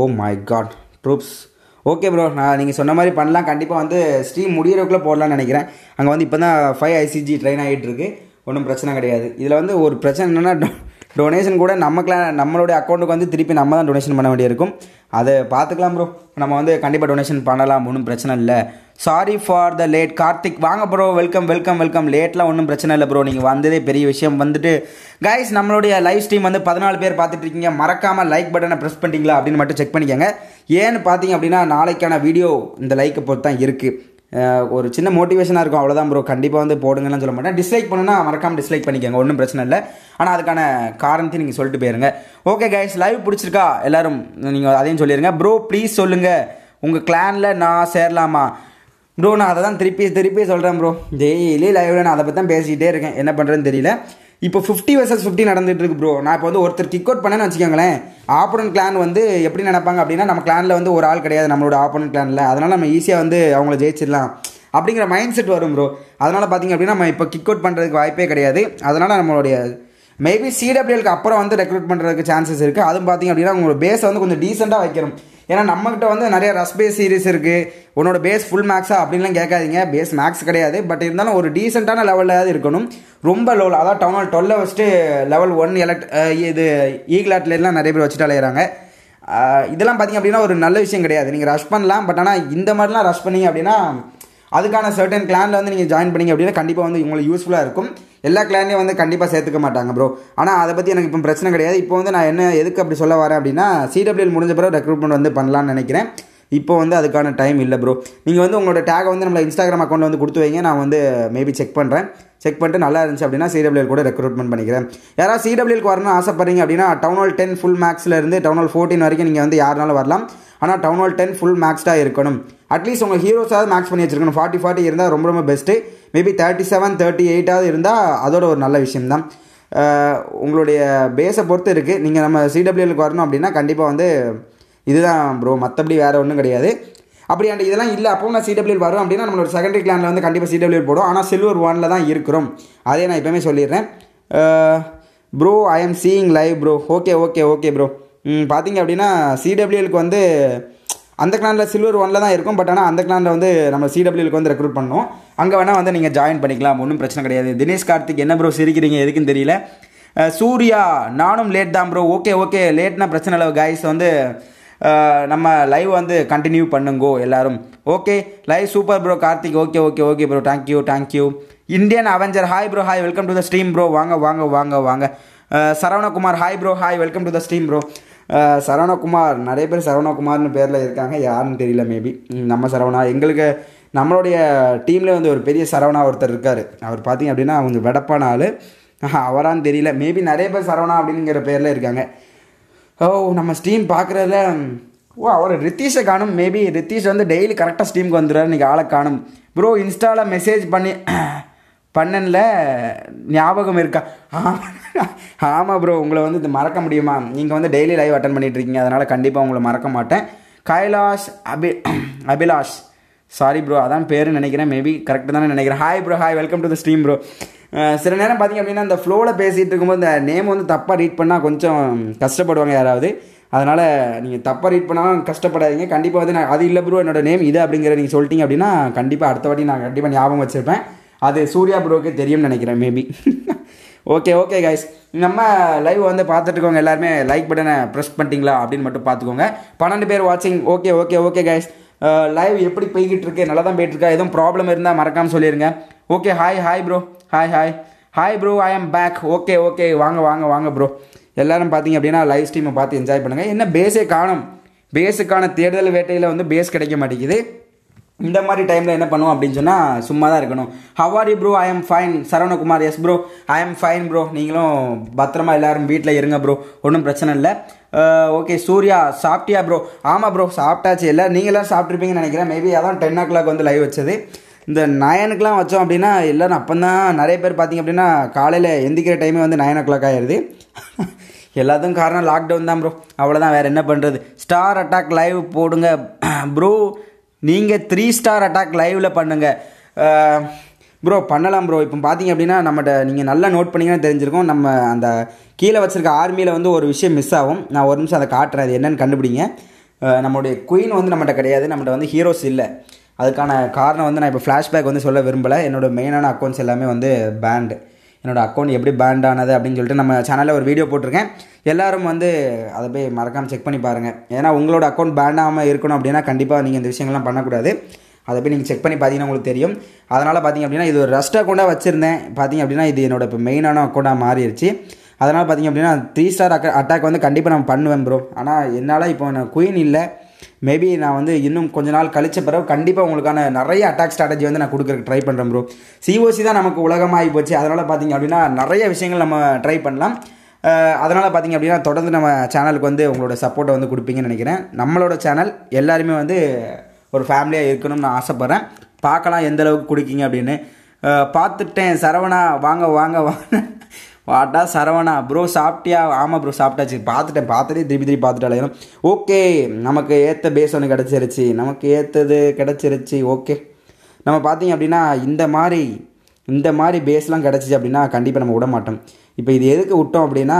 oh my god troops okay bro நான் நீங்கள் சொன்ன மாதிரி பண்ணலாம் கண்டிப்பாக வந்து ஸ்ட்ரீம் முடிகிறவுக்குள்ளே போடலான்னு நினைக்கிறேன் அங்கே வந்து இப்போ தான் ஃபைவ் ஐசிஜி ட்ரெயின் ஆகிட்டு இருக்குது ஒன்றும் பிரச்சனை கிடையாது இதில் வந்து ஒரு பிரச்சனை என்னென்னா டொனேஷன் கூட நமக்குலாம் நம்மளுடைய அக்கௌண்ட்டுக்கு வந்து திருப்பி நம்ம தான் டொனேஷன் பண்ண வேண்டியிருக்கும் அதை பார்த்துக்கலாம் ப்ரோ நம்ம வந்து கண்டிப்பாக டொனேஷன் பண்ணலாம் ஒன்றும் பிரச்சனை இல்லை sorry for the late Karthik வாங்க ப்ரோ வெல்கம் வெல்கம் வெல்கம் லேட்லாம் ஒன்றும் பிரச்சனை இல்லை ப்ரோ நீங்கள் வந்ததே பெரிய விஷயம் வந்துட்டு கைஸ் நம்மளுடைய லைவ் ஸ்ட்ரீம் வந்து பதினாலு பேர் பார்த்துட்டு இருக்கீங்க மறக்காமல் லைக் பட்டனை ப்ரெஸ் பண்ணிட்டீங்களா அப்படின்னு மட்டும் செக் பண்ணிக்கோங்க ஏன்னு பார்த்தீங்க அப்படின்னா நாளைக்கான வீடியோ இந்த லைக்கை பொறுத்து தான் இருக்குது ஒரு சின்ன மோட்டிவேஷனாக இருக்கும் அவ்வளோதான் ப்ரோ கண்டிப்பாக வந்து போடுங்கன்னு சொல்ல மாட்டேன் டிஸ்லைக் பண்ணுன்னா மறக்காமல் டிஸ்லைக் பண்ணிக்கோங்க ஒன்றும் பிரச்சனை இல்லை ஆனால் அதுக்கான காரணத்தையும் நீங்கள் சொல்லிட்டு போயிருங்க ஓகே கைஸ் லைவ் பிடிச்சிருக்கா எல்லோரும் நீங்கள் அதையும் சொல்லிடுங்க ப்ரோ ப்ளீஸ் சொல்லுங்கள் உங்கள் கிளானில் நான் சேரலாமா ப்ரோ நான் அதை தான் திருப்பி திருப்பி சொல்கிறேன் ப்ரோ டெய்லி லைவில் நான் அதை பற்றி தான் பேசிக்கிட்டே இருக்கேன் என்ன பண்ணுறேன்னு தெரியல இப்போ ஃபிஃப்டி வர்சஸ் ஃபிஃப்டி நடந்துட்டு இருக்கு ப்ரோ நான் இப்போ வந்து ஒருத்தர் கிக் அவுட் பண்ணேன்னு வச்சுக்கோங்களேன் ஆப்போனன் கிளான் வந்து எப்படி நினைப்பாங்க அப்படின்னா நம்ம கிளானில் வந்து ஒரு ஆள் கிடையாது நம்மளோட ஆப்போனன் கிளானில் அதனால் நம்ம ஈஸியாக வந்து அவங்கள ஜெயிச்சிடலாம் அப்படிங்கிற மைண்ட் செட் வரும் ப்ரோ அதனால் பார்த்திங்க அப்படின்னா நம்ம இப்போ கிக் அவுட் பண்ணுறதுக்கு வாய்ப்பே கிடையாது அதனால் நம்மளுடைய மேபி சிடபிள்யூலுக்கு அப்புறம் வந்து ரெக்ரூட் பண்ணுறதுக்கு சான்சஸ் இருக்குது அதுவும் பார்த்திங்க அப்படின்னா உங்களோட பேஸை வந்து கொஞ்சம் டீசெண்டாக வைக்கணும் ஏன்னா நம்மக்கிட்ட வந்து நிறைய ரஸ் பேஸ் சீரிஸ் இருக்குது உன்னோட பேஸ் ஃபுல் மேக்ஸா அப்படின்லாம் கேட்காதீங்க பேஸ் மேக்ஸ் கிடையாது பட் இருந்தாலும் ஒரு டீசெண்டான லெவலாவது இருக்கணும் ரொம்ப லோவில் அதாவது டவுன் ஹால் டுவெல்ல வச்சுட்டு லெவல் ஒன் எலக்ட் இது ஈகிளாட்லாம் நிறைய பேர் வச்சுட்டு அலையிறாங்க இதெல்லாம் பார்த்திங்க அப்படின்னா ஒரு நல்ல விஷயம் கிடையாது நீங்கள் ரஷ் பண்ணலாம் பட் ஆனால் இந்த மாதிரிலாம் ரஷ் பண்ணிங்க அப்படின்னா அதுக்கான சர்டன் கிளானில் வந்து நீங்கள் ஜாயின் பண்ணிங்க அப்படின்னா கண்டிப்பாக வந்து உங்களுக்கு யூஸ்ஃபுல்லாக இருக்கும் எல்லா கிளான்லையும் வந்து கண்டிப்பாக சேர்த்துக்க மாட்டாங்க ப்ரோ ஆனால் அதை பற்றி எனக்கு இப்போ பிரச்சனை கிடையாது இப்போ வந்து நான் என்ன எதுக்கு அப்படி சொல்ல வரேன் அப்படின்னா சிடபிள்யூல் முடிஞ்ச பிறகு ரெக்ரூட்மெண்ட் வந்து பண்ணலான்னு நினைக்கிறேன் இப்போ வந்து அதுக்கான டைம் இல்லை ப்ரோ நீங்கள் வந்து உங்களோட டேகை வந்து நம்மளை இன்ஸ்டாகிராம் அக்கௌண்ட் வந்து கொடுத்து வைங்க நான் வந்து மேபி செக் பண்ணுறேன் செக் பண்ணிட்டு நல்லா இருந்துச்சு அப்படின்னா சிடபிள்யூஎல் கூட ரெக்ரூட்மெண்ட் பண்ணிக்கிறேன் யாராவது சிடபிள்யூக்கு வரணும்னு ஆசைப்பட்றீங்க அப்படின்னா டவுன் ஹால் டென் ஃபுல் மேக்ஸில் இருந்து டவுன் ஹால் ஃபோர்டீன் வரைக்கும் நீங்கள் வந்து யாருனாலும் வரலாம் ஆனால் டவுன் ஹால் டென் ஃபுல் மேக்ஸ்டாக இருக்கணும் அட்லீஸ்ட் உங்கள் ஹீரோஸாவது மேக்ஸ் பண்ணி வச்சுருக்கணும் ஃபார்ட்டி ஃபார்ட்டி இருந்தால் ரொம்ப ரொம்ப best maybe thirty seven thirty எயிட்டாவது இருந்தால் அதோட ஒரு நல்ல விஷயம்தான் உங்களுடைய பேஸை பொறுத்து இருக்குது நீங்கள் நம்ம சிடபிள்யூலுக்கு வரணும் அப்படின்னா கண்டிப்பாக வந்து இதுதான் ப்ரோ மற்றபடி வேறு ஒன்றும் கிடையாது அப்படி அண்ட் இதெல்லாம் இல்லை அப்போ நான் சிடபிள்யூல் வரும் அப்படின்னா நம்மளோட செகண்டரி கிளானில் வந்து கண்டிப்பாக சிடபிள்யூ போடும் ஆனால் சில்வர் ஒனில் தான் இருக்கிறோம் அதே நான் எப்போயுமே சொல்லிடுறேன் bro I am seeing live bro okay okay okay bro பார்த்தீங்க அப்படின்னா சிடபிள்யூஎலுக்கு வந்து அந்த கிளானில் சில்வர் ஒனில் தான் இருக்கும் பட் ஆனால் அந்த கிளானில் வந்து நம்ம சிடபிள்யூலுக்கு வந்து ரெக்ரூட் பண்ணோம் அங்கே வேணால் வந்து நீங்கள் ஜாயின் பண்ணிக்கலாம் ஒன்றும் பிரச்சனை கிடையாது தினேஷ் கார்த்திக் என்ன ப்ரோ சிரிக்கிறீங்க எதுக்குன்னு தெரியல சூர்யா நானும் லேட் தான் ப்ரோ ஓகே ஓகே லேட்னா பிரச்சனை இல்லை கைஸ் வந்து நம்ம லைவ் வந்து கண்டினியூ பண்ணுங்கோ எல்லாரும் okay live super bro Karthik okay okay okay bro thank you thank you Indian avenger hi bro hi welcome to the stream bro வாங்க வாங்க வாங்க வாங்க Saravanakumar hi bro hi welcome to the stream bro Saravanakumar நிறைய பேர் சரவணகுமார்னு பேரில் இருக்காங்க யாருன்னு தெரியல மேபி நம்ம சரவணா எங்களுக்கு நம்மளுடைய டீமில் வந்து ஒரு பெரிய சரவணா ஒருத்தர் இருக்கார் அவர் பார்த்திங்க அப்படின்னா அவங்க வெடப்பான ஆள் அவரான்னு தெரியல மேபி நிறைய பேர் சரவணா அப்படிங்கிற பேரில் இருக்காங்க ஓ நம்ம ஸ்டீம் பார்க்குறதுல ஓ அவர் ரித்தீஷை காணும் மேபி ரித்தீஷ் வந்து டெய்லி கரெக்டாக ஸ்டீமுக்கு வந்துடுறாரு இன்றைக்கி ஆளை காணும் ப்ரோ இன்ஸ்டாவில் மெசேஜ் பண்ணி பண்ணனில் ஞாபகம் இருக்கா ஆமாம் ப்ரோ உங்களை வந்து இது மறக்க முடியுமா நீங்கள் வந்து டெய்லி லைவ் அட்டன் பண்ணிகிட்ருக்கீங்க அதனால் கண்டிப்பாக உங்களை மறக்க மாட்டேன் கைலாஷ் அபி அபிலாஷ் சாரி ப்ரோ அதான் பேர் நினைக்கிறேன் மேபி கரெக்டாக தானே நினைக்கிறேன் hi bro hi welcome to the stream bro சில நேரம் பார்த்திங்க அப்படின்னா இந்த ஃப்ளோவில் பேசிகிட்டு இருக்கும்போது இந்த நேம் வந்து தப்பாக ரீட் பண்ணால் கொஞ்சம் கஷ்டப்படுவாங்க யாராவது அதனால் நீங்கள் தப்பாக ரீட் பண்ணாலும் கஷ்டப்படாதீங்க கண்டிப்பாக வந்து நான் அது இல்லை ப்ரோ என்னோடய நேம் இது அப்படிங்கிற நீங்கள் சொல்லிட்டீங்க அப்படின்னா கண்டிப்பாக அடுத்த வாட்டி நான் கண்டிப்பாக ஞாபகம் வச்சுருப்பேன் அது சூர்யா ப்ரோக்கே தெரியும்னு நினைக்கிறேன் மேபி ஓகே ஓகே கைஸ் நம்ம லைவ் வந்து பார்த்துட்டுருக்கோங்க எல்லாருமே லைக் பட்டனை ப்ரெஸ் பண்ணிட்டீங்களா அப்படின்னு மட்டும் பார்த்துக்கோங்க பன்னெண்டு பேர் வாட்சிங் okay okay okay guys live எப்படி போய்கிட்டு இருக்கு நல்லா தான் போயிட்டுருக்கா எதுவும் ப்ராப்ளம் இருந்தால் மறக்காமல் சொல்லிடுங்க okay hi hi bro hi hi hi bro I am back okay okay வாங்க வாங்க வாங்க ப்ரோ எல்லோரும் பார்த்தீங்க அப்படின்னா லைவ் ஸ்ட்ரீமை பார்த்து என்ஜாய் பண்ணுங்கள் என்ன பேஸே காணும் பேஸுக்கான தேர்தல் வேட்டையில் வந்து பேஸ் கிடைக்க மாட்டேங்குது இந்த மாதிரி டைமில் என்ன பண்ணுவோம் அப்படின்னு சொன்னால் சும்மா தான் இருக்கணும் how are you bro I am fine Saravanakumar yes bro I am fine bro நீங்களும் பத்திரமா எல்லோரும் வீட்டில் இருங்க ப்ரோ ஒன்றும் பிரச்சனை இல்லை ஓகே சூர்யா சாப்பிட்டியா ப்ரோ ஆமாம் ப்ரோ சாப்பிட்டாச்சு இல்லை நீங்கள் எல்லாம் சாப்பிட்ருப்பீங்கன்னு நினைக்கிறேன் மேபி அதான் டென் ஓ கிளாக் வந்து லைவ் வச்சது இந்த நயனுக்குலாம் வச்சோம் அப்படின்னா எல்லோரும் அப்போ தான் நிறைய பேர் பார்த்திங்க அப்படின்னா காலையில் எந்திக்கிற டைமே வந்து நைன் ஓ கிளாக் ஆயிடுது எல்லாத்துக்கும் காரணம் லாக்டவுன் தான் ப்ரோ அவ்வளோதான் வேறு என்ன பண்ணுறது ஸ்டார் அட்டாக் லைவ் போடுங்க ப்ரோ நீங்கள் த்ரீ ஸ்டார் அட்டாக் லைவில் பண்ணுங்கள் ப்ரோ பண்ணலாம் ப்ரோ இப்போ பார்த்தீங்க அப்படின்னா நம்மகிட்ட நீங்கள் நல்லா நோட் பண்ணிங்கன்னா தெரிஞ்சிருக்கும் நம்ம அந்த கீழே வச்சுருக்க ஆர்மியில் வந்து ஒரு விஷயம் மிஸ் ஆகும் நான் ஒரு நிமிஷம் அதை காட்டுறேன் அது என்னென்னு கண்டுபிடிங்க நம்மளுடைய குயின் வந்து நம்மகிட்ட கிடையாது நம்மகிட்ட வந்து ஹீரோஸ் இல்லை அதுக்கான காரணம் வந்து நான் இப்போ ஃப்ளாஷ்பேக் வந்து சொல்ல விரும்பலை என்னோடய மெயினான அக்கௌண்ட்ஸ் எல்லாமே வந்து பேண்டு என்னோடய அக்கௌண்ட் எப்படி பேண்ட் ஆனது அப்படின்னு சொல்லிட்டு நம்ம சேனலில் ஒரு வீடியோ போட்டிருக்கேன் எல்லாரும் வந்து அதை போய் மறக்காமல் செக் பண்ணி பாருங்கள் ஏன்னா உங்களோட அக்கௌண்ட் பேண்ட் ஆகாமல் இருக்கணும் அப்படின்னா கண்டிப்பாக நீங்கள் இந்த விஷயங்கள்லாம் பண்ணக்கூடாது அதை போய் நீங்கள் செக் பண்ணி பார்த்தீங்கன்னா உங்களுக்கு தெரியும் அதனால் பார்த்திங்க அப்படின்னா இது ஒரு ரெஸ்ட் அக்கௌண்டாக வச்சுருந்தேன் பார்த்திங்க அப்படின்னா இது என்னோட இப்போ மெயினான அக்கௌண்ட்டாக மாறிடுச்சு அதனால் பார்த்திங்க அப்படின்னா த்ரீ ஸ்டார் அட்டாக் வந்து கண்டிப்பாக நான் பண்ணுவேன் ப்ரோ ஆனால் என்னால் இப்போ நான் குயின் இல்லை மேபி நான் வந்து இன்னும் கொஞ்ச நாள் கழிச்ச பிறகு கண்டிப்பாக உங்களுக்கான நிறைய அட்டாக் ஸ்ட்ராட்டஜி வந்து நான் கொடுக்குறக்கு ட்ரை பண்ணுறேன் ப்ரோ சிஓசி தான் நமக்கு உலகமாகி போச்சு அதனால் பார்த்திங்க அப்படின்னா நிறைய விஷயங்கள் நம்ம ட்ரை பண்ணலாம் அதனால் பார்த்திங்க அப்படின்னா தொடர்ந்து நம்ம சேனலுக்கு வந்து உங்களோட சப்போர்ட்டை வந்து கொடுப்பீங்கன்னு நினைக்கிறேன் நம்மளோட சேனல் எல்லாருமே வந்து ஒரு ஃபேமிலியாக இருக்கணும்னு நான் ஆசைப்பட்றேன் பார்க்கலாம் எந்த அளவுக்கு கொடுக்கீங்க அப்படின்னு பார்த்துட்டேன் சரவணா வாங்க வாங்க வாங்க வாட்டா சரவணா ப்ரோ சாப்பிட்டியா ஆமாம் ப்ரோ சாப்பிட்டாச்சு பார்த்துட்டேன் பார்த்துட்டே திருப்பி திருப்பி பார்த்துட்டாலே ஓகே நமக்கு ஏற்ற பேஸ் ஒன்று கிடச்சிருச்சு நமக்கு ஏற்றது கிடச்சிருச்சு ஓகே நம்ம பார்த்தீங்க அப்படின்னா இந்த மாதிரி இந்த மாதிரி பேஸ்லாம் கிடச்சிச்சு அப்படின்னா கண்டிப்பாக நம்ம விட மாட்டோம் இப்போ இது எதுக்கு விட்டோம் அப்படின்னா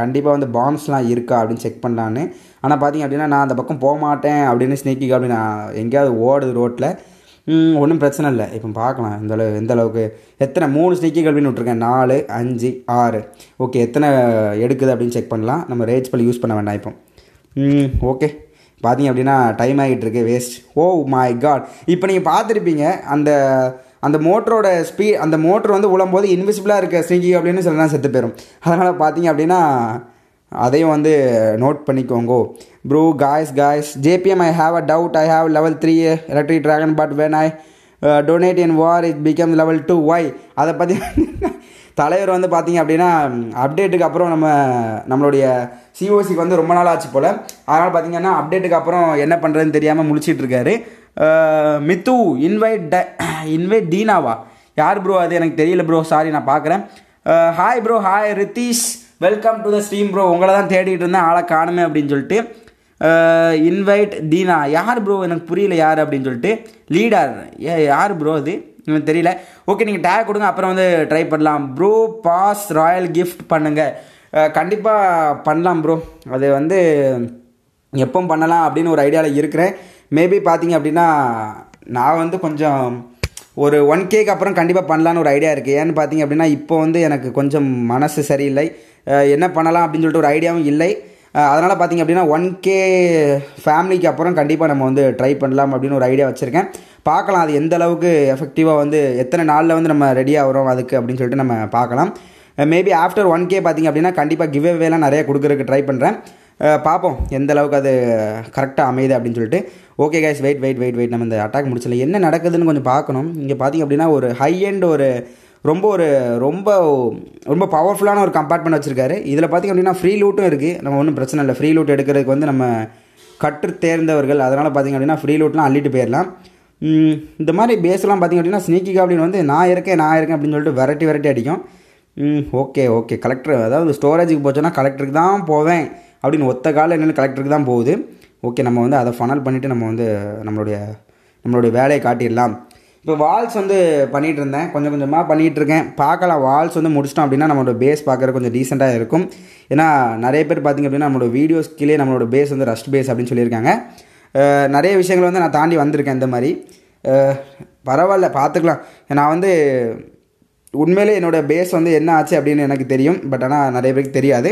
கண்டிப்பாக வந்து பாம்ஸ்லாம் இருக்கா அப்படின்னு செக் பண்ணலான்னு ஆனால் பார்த்தீங்க அப்படின்னா நான் அந்த பக்கம் போக மாட்டேன் அப்படின்னு ஸ்னேக்கிக்கு அப்படின்னு நான் எங்கேயாவது ஓடுது ரோட்டில் ஒன்றும் பிரச்சனை இல்லை இப்போ பார்க்கலாம் இந்த அளவு எந்த அளவுக்கு எத்தனை மூணு ஸ்டிக்கி கல்வின்னு விட்டுருக்கேன் நாலு அஞ்சு ஆறு ஓகே எத்தனை எடுக்குது அப்படின்னு செக் பண்ணலாம் நம்ம ரேஜ் பல் யூஸ் பண்ண வேண்டாம் இப்போ ஓகே பார்த்தீங்க அப்படின்னா டைம் ஆகிட்டு இருக்கு waste oh oh my god இப்போ நீங்கள் பார்த்துருப்பீங்க அந்த அந்த மோட்டரோட ஸ்பீ அந்த மோட்டர் வந்து உழும்போது இன்விசிபிளாக இருக்க ஸ்டிக்கி அப்படின்னு சொல்லலாம் செத்து போயிடும் அதனால் பார்த்தீங்க அப்படின்னா அதையும் வந்து நோட் பண்ணிக்கோங்கோ bro guys guys JBM I have a doubt I have level three electric dragon but when I donate in war it become level two why அதை பற்றி தலைவர் வந்து பார்த்திங்க அப்படின்னா அப்டேட்டுக்கு அப்புறம் நம்ம நம்மளுடைய சிஓசிக்கு வந்து ரொம்ப நாள் ஆச்சு போல் அதனால் பார்த்திங்கன்னா அப்டேட்டுக்கு அப்புறம் என்ன பண்ணுறதுன்னு தெரியாமல் முடிச்சிட்ருக்காரு மித்து இன்வைட் ட இன்வைட் டீனாவா யார் ப்ரோ அது எனக்கு தெரியல ப்ரோ சாரி நான் பார்க்குறேன் hi bro hi Ritheesh welcome to the stream bro உங்களை தான் தேடிட்டு இருந்தேன் ஆளை காணுமே அப்படின்னு சொல்லிட்டு இன்வைட் தீனா யார் ப்ரோ எனக்கு புரியல யார் அப்படின்னு சொல்லிட்டு லீடர் ஏ யார் ப்ரோ அது தெரியல ஓகே நீங்கள் டேக் கொடுங்க அப்புறம் வந்து ட்ரை பண்ணலாம் ப்ரோ பாஸ் ராயல் கிஃப்ட் பண்ணுங்கள் கண்டிப்பாக பண்ணலாம் ப்ரோ அது வந்து எப்போ பண்ணலாம் அப்படின்னு ஒரு ஐடியாவில் இருக்கிறேன் மேபி பார்த்தீங்க அப்படின்னா நான் வந்து கொஞ்சம் ஒரு ஒன் கேக்கு அப்புறம் கண்டிப்பாக பண்ணலான்னு ஒரு ஐடியா இருக்குது ஏன்னு பார்த்தீங்க அப்படின்னா இப்போ வந்து எனக்கு கொஞ்சம் மனசு சரியில்லை என்ன பண்ணலாம் அப்படின்னு சொல்லிட்டு ஒரு ஐடியாவும் இல்லை அதனால் பார்த்திங்க அப்படின்னா ஒன் கே ஃபேமிலிக்கு அப்புறம் கண்டிப்பாக நம்ம வந்து ட்ரை பண்ணலாம் அப்படின்னு ஒரு ஐடியா வச்சுருக்கேன் பார்க்கலாம் அது எந்த அளவுக்கு எஃபெக்டிவாக வந்து எத்தனை நாளில் வந்து நம்ம ரெடி ஆகிறோம் அதுக்கு அப்படின்னு சொல்லிட்டு நம்ம பார்க்கலாம் மேபி ஆஃப்டர் ஒன் கே பார்த்திங்க அப்படின்னா கண்டிப்பாக கிவ் அவேலாம் நிறையா கொடுக்குறதுக்கு ட்ரை பண்ணுறேன் பார்ப்போம் எந்த அளவுக்கு அது கரெக்டாக அமையுது அப்படின்னு சொல்லிட்டு okay guys wait wait wait wait நம்ம இந்த அட்டாக் முடிச்சல என்ன நடக்குதுன்னு கொஞ்சம் பார்க்கணும் இங்கே பார்த்திங்க அப்படின்னா ஒரு ஹை அண்ட் ஒரு ரொம்ப ஒரு ரொம்ப ரொம்ப பவர்ஃபுல்லான ஒரு கம்பார்ட்மெண்ட் வச்சுருக்காரு இதில் பார்த்திங்க அப்படின்னா ஃப்ரீ லூட்டும் இருக்குது நம்ம ஒன்றும் பிரச்சனை இல்லை ஃப்ரீ லூட் எடுக்கிறதுக்கு வந்து நம்ம கற்று தேர்ந்தவர்கள் அதனால் பார்த்திங்க அப்படின்னா ஃப்ரீ லூட்லாம் அள்ளிட்டு போயிடலாம் இந்த மாதிரி பேஸ்லாம் பார்த்திங்க அப்படின்னா ஸ்னீக்கி காப்ளின் வந்து நான் இருக்கேன் நான் இருக்கேன் அப்படின்னு சொல்லிட்டு வெரைட்டி வெரைட்டி அடிக்கும் ஓகே ஓகே கலெக்டர் அதாவது ஸ்டோரேஜுக்கு போச்சோன்னா கலெக்டருக்கு தான் போவேன் அப்படின்னு ஒத்த காலம் என்னென்னு கலெக்டருக்கு தான் போகுது ஓகே நம்ம வந்து அதை ஃபனல் பண்ணிவிட்டு நம்ம வந்து நம்மளுடைய நம்மளுடைய வேலையை காட்டிடலாம் இப்போ வால்ஸ் வந்து பண்ணிகிட்டு இருந்தேன் கொஞ்சம் கொஞ்சமாக பண்ணிகிட்டு இருக்கேன் பார்க்கலாம் வால்ஸ் வந்து முடிச்சிட்டோம் அப்படின்னா நம்மளோட பேஸ் பார்க்குற கொஞ்சம் டீசெண்டாக இருக்கும் ஏன்னா நிறைய பேர் பார்த்திங்க அப்படின்னா நம்மளோட வீடியோஸ் கீழே நம்மளோட பேஸ் வந்து ரஷ்ட் பேஸ் அப்படின்னு சொல்லியிருக்காங்க நிறைய விஷயங்கள் வந்து நான் தாண்டி வந்திருக்கேன் இந்த மாதிரி பரவாயில்ல பார்த்துக்கலாம் நான் வந்து உண்மையிலே என்னோடய பேஸ் வந்து என்ன ஆச்சு அப்படின்னு எனக்கு தெரியும் பட் ஆனால் நிறைய பேருக்கு தெரியாது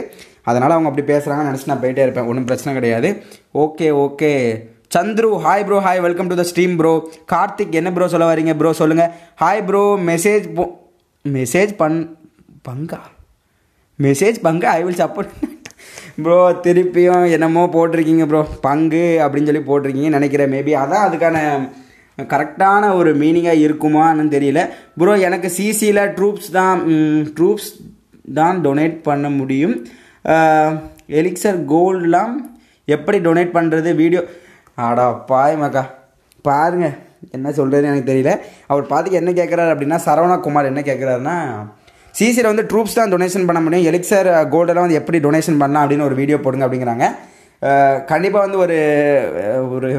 அதனால் அவங்க அப்படி பேசுகிறாங்கன்னு நினச்சி நான் போயிட்டே இருப்பேன் ஒன்றும் பிரச்சனை கிடையாது okay okay Chandru hi bro hi welcome to the stream bro Karthik என்ன ப்ரோ சொல்ல வரீங்க ப்ரோ சொல்லுங்கள் ஹாய் ப்ரோ மெசேஜ் போ மெசேஜ் பண் பங்கா மெசேஜ் பங்கு ஐ வில் சப்போர்ட் ப்ரோ திருப்பியும் என்னமோ போட்டிருக்கீங்க ப்ரோ பங்கு அப்படின்னு சொல்லி போட்டிருக்கீங்க நினைக்கிறேன் மேபி அதான் அதுக்கான கரெக்டான ஒரு மீனிங்காக இருக்குமான்னு தெரியல ப்ரோ எனக்கு சிசியில் ட்ரூப்ஸ் தான் ட்ரூப்ஸ் தான் டொனேட் பண்ண முடியும் எலிக்சர் கோல்டெலாம் எப்படி டொனேட் பண்ணுறது வீடியோ ஆடா பாய் மக்கா பாருங்கள் என்ன சொல்கிறதுன்னு எனக்கு தெரியல அவர் பார்த்துக்கு என்ன கேட்குறாரு அப்படின்னா சரவணகுமார் என்ன கேட்குறாருன்னா சிசியில் வந்து ட்ரூப்ஸ் தான் டொனேஷன் பண்ண முடியும் uh, எலிக்சர் கோல்டெல்லாம் வந்து எப்படி டொனேஷன் பண்ணலாம் அப்படின்னு ஒரு வீடியோ போடுங்க அப்படிங்கிறாங்க uh, கண்டிப்பாக வந்து ஒரு uh, ஒரு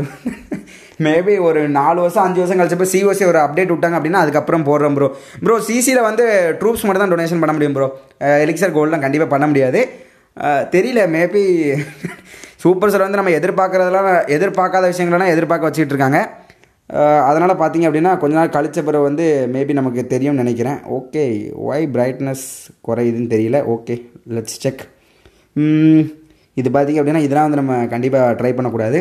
மேபி ஒரு நாலு வருஷம் அஞ்சு வருஷம் கழிச்சப்ப சிஓசி ஒரு அப்டேட் விட்டாங்க அப்படின்னா அதுக்கப்புறம் போடுறோம் ப்ரோ ப்ரோ சிசியில் வந்து ட்ரூப்ஸ் மட்டும் தான் டொனேஷன் பண்ண முடியும் ப்ரோ எலிக்சர் கோல்டெலாம் கண்டிப்பாக பண்ண முடியாது தெரியல மேபி சூப்பர் சார் வந்து நம்ம எதிர்பார்க்குறதெல்லாம் எதிர்பார்க்காத விஷயங்களெல்லாம் எதிர்பார்க்க வச்சுக்கிட்டு இருக்காங்க அதனால் பார்த்தீங்க அப்படின்னா கொஞ்ச நாள் கழித்த பிறகு வந்து மேபி நமக்கு தெரியும்னு நினைக்கிறேன் ஓகே ஒய் பிரைட்னஸ் குறையுதுன்னு தெரியல ஓகே லெட்ஸ் செக் இது பார்த்திங்க அப்படின்னா இதெல்லாம் வந்து நம்ம கண்டிப்பாக ட்ரை பண்ணக்கூடாது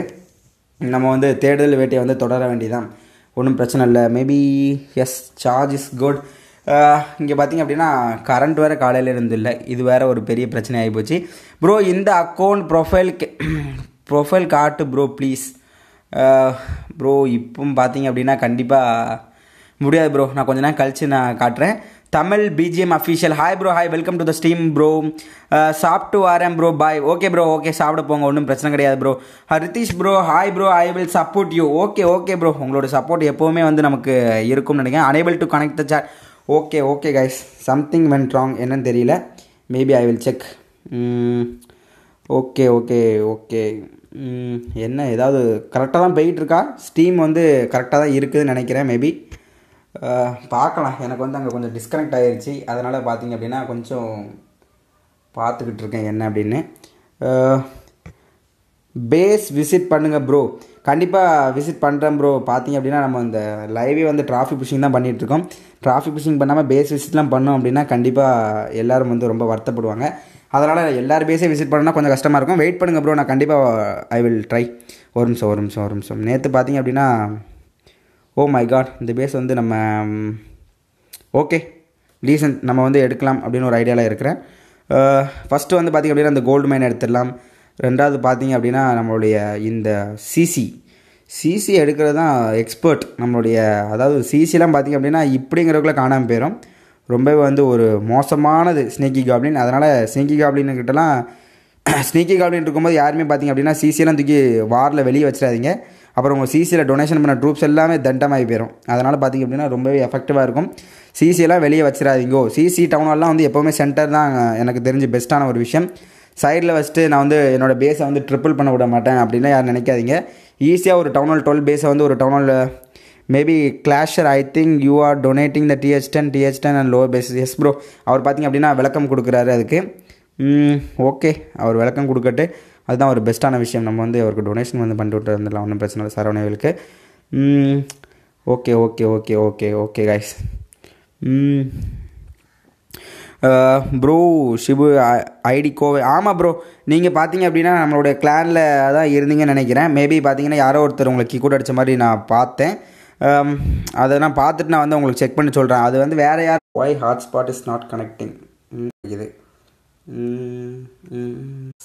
நம்ம வந்து தேடுதல் வேட்டையை வந்து தொடர வேண்டியதான் ஒன்றும் பிரச்சனை இல்லை maybe yes charge is good இங்கே பார்த்திங்க அப்படின்னா கரண்ட் வேறு காலையில் இருந்து இல்லை இது வேறு ஒரு பெரிய பிரச்சனை போச்சு ப்ரோ இந்த அக்கௌண்ட் ப்ரொஃபைல் ப்ரொஃபைல் காட்டு ப்ரோ ப்ளீஸ் ப்ரோ இப்போ பார்த்தீங்க அப்படின்னா கண்டிப்பாக முடியாது ப்ரோ நான் கொஞ்ச நேரம் கழித்து நான் காட்டுறேன் Tamil BGM official hi bro hi welcome to the stream bro சாப்பிட்டு வரேன் bro bye okay bro okay சாப்பிட போங்க ஒன்றும் பிரச்சனை கிடையாது bro Haritheesh bro hi bro I will support you okay okay bro உங்களோட சப்போர்ட் எப்போவுமே வந்து நமக்கு இருக்கும்னு நினைக்கிறேன் enable to connect the chat okay okay guys something went wrong என்னன்னு தெரியல maybe I will check okay okay okay என்ன ஏதாவது கரெக்டாக தான் போயிட்டுருக்கா ஸ்டீம் வந்து கரெக்டாக தான் இருக்குதுன்னு நினைக்கிறேன் மேபி பார்க்கலாம் எனக்கு வந்து அங்கே கொஞ்சம் டிஸ்கனெக்ட் ஆகிருச்சு அதனால் பார்த்திங்க அப்படின்னா கொஞ்சம் பார்த்துக்கிட்டு இருக்கேன் என்ன அப்படின்னு பேஸ் விசிட் பண்ணுங்கள் ப்ரோ கண்டிப்பாக விசிட் பண்ணுறேன் ப்ரோ பார்த்திங்க அப்படின்னா நம்ம இந்த லைவே வந்து டிராஃபிக் புஷிங் தான் பண்ணிகிட்ருக்கோம் டிராஃபிக் புஷிங் பண்ணாமல் பேஸ் விசிட்லாம் பண்ணோம் அப்படின்னா கண்டிப்பாக எல்லோரும் வந்து ரொம்ப வருத்தப்படுவாங்க அதனால் எல்லார் பேஸையும் விசிட் பண்ணால் கொஞ்சம் கஷ்டமாக இருக்கும் வெயிட் பண்ணுங்கள் ப்ரோ நான் கண்டிப்பாக ஐ வில் ட்ரை ஒரு நிமிஷம் ஒரு நிமிஷம் ஒரு நிமிஷம் நேற்று பார்த்தீங்க அப்படின்னா ஓ மை காட் இந்த பேஸ் வந்து நம்ம ஓகே ரீசன்ட் நம்ம வந்து எடுக்கலாம் அப்படின்னு ஒரு ஐடியாவில் இருக்கிறேன் ஃபஸ்ட்டு வந்து பார்த்திங்க அப்படின்னா அந்த கோல்டு மைன் எடுத்துடலாம் ரெண்டாவது பார்த்திங்க அப்படின்னா நம்மளுடைய இந்த சிசி சிசி எடுக்கிறது தான் எக்ஸ்பர்ட் நம்மளுடைய அதாவது சிசிலாம் பார்த்திங்க அப்படின்னா இப்படிங்கிறவங்கள காணாமல் போயிடும் ரொம்பவே வந்து ஒரு மோசமானது ஸ்னேக்கி காப்ளின் அதனால் ஸ்னேக்கி காப்ளின்கிட்டலாம் ஸ்னேக்கி காப்ளின் இருக்கும்போது யாருமே பார்த்திங்க அப்படின்னா சிசியெல்லாம் தூக்கி வாரில் வெளியே வச்சிடாதீங்க அப்புறம் உங்கள் சிசியில் டொனேஷன் பண்ண ட்ரூப்ஸ் எல்லாமே தண்டமாகி போயிடும் அதனால் பார்த்திங்க அப்படின்னா ரொம்பவே எஃபெக்டிவாக இருக்கும் சிசியெல்லாம் வெளியே வச்சிடாதீங்கோ சிசி டவுனெல்லாம் வந்து எப்போவுமே சென்டர் தான் எனக்கு தெரிஞ்சு பெஸ்ட்டான ஒரு விஷயம் சைடில் வச்சுட்டு நான் வந்து என்னோடய பேஸை வந்து ட்ரிப்பிள் பண்ண விட மாட்டேன் அப்படின்னா யாரும் நினைக்காதீங்க ஈஸியாக ஒரு டவுனால் டுவெல் பேஸை வந்து ஒரு டவுனால் maybe clasher I think you are donating the TH ten TH ten and lower bases yes bro அவர் பார்த்திங்க அப்படின்னா விளக்கம் கொடுக்குறாரு அதுக்கு ஓகே அவர் விளக்கம் கொடுக்கட்டு அதுதான் ஒரு பெஸ்ட்டான விஷயம் நம்ம வந்து அவருக்கு டொனேஷன் வந்து பண்ணிட்டு வந்துடலாம் ஒன்றும் பிரச்சனை இல்லை சரவணைகளுக்கு okay okay okay okay okay guys bro Shibu ID Kovai ஆமாம் ப்ரோ நீங்கள் பார்த்தீங்க அப்படின்னா நம்மளுடைய கிளானில் தான் இருந்தீங்கன்னு நினைக்கிறேன் மேபி பார்த்தீங்கன்னா யாரோ ஒருத்தர் உங்களுக்கு கூட அடித்த மாதிரி நான் பார்த்தேன் Um, அதை நான் பார்த்துட்டு நான் வந்து உங்களுக்கு செக் பண்ணி சொல்கிறேன் அது வந்து வேறு யார் why hotspot is not connecting இது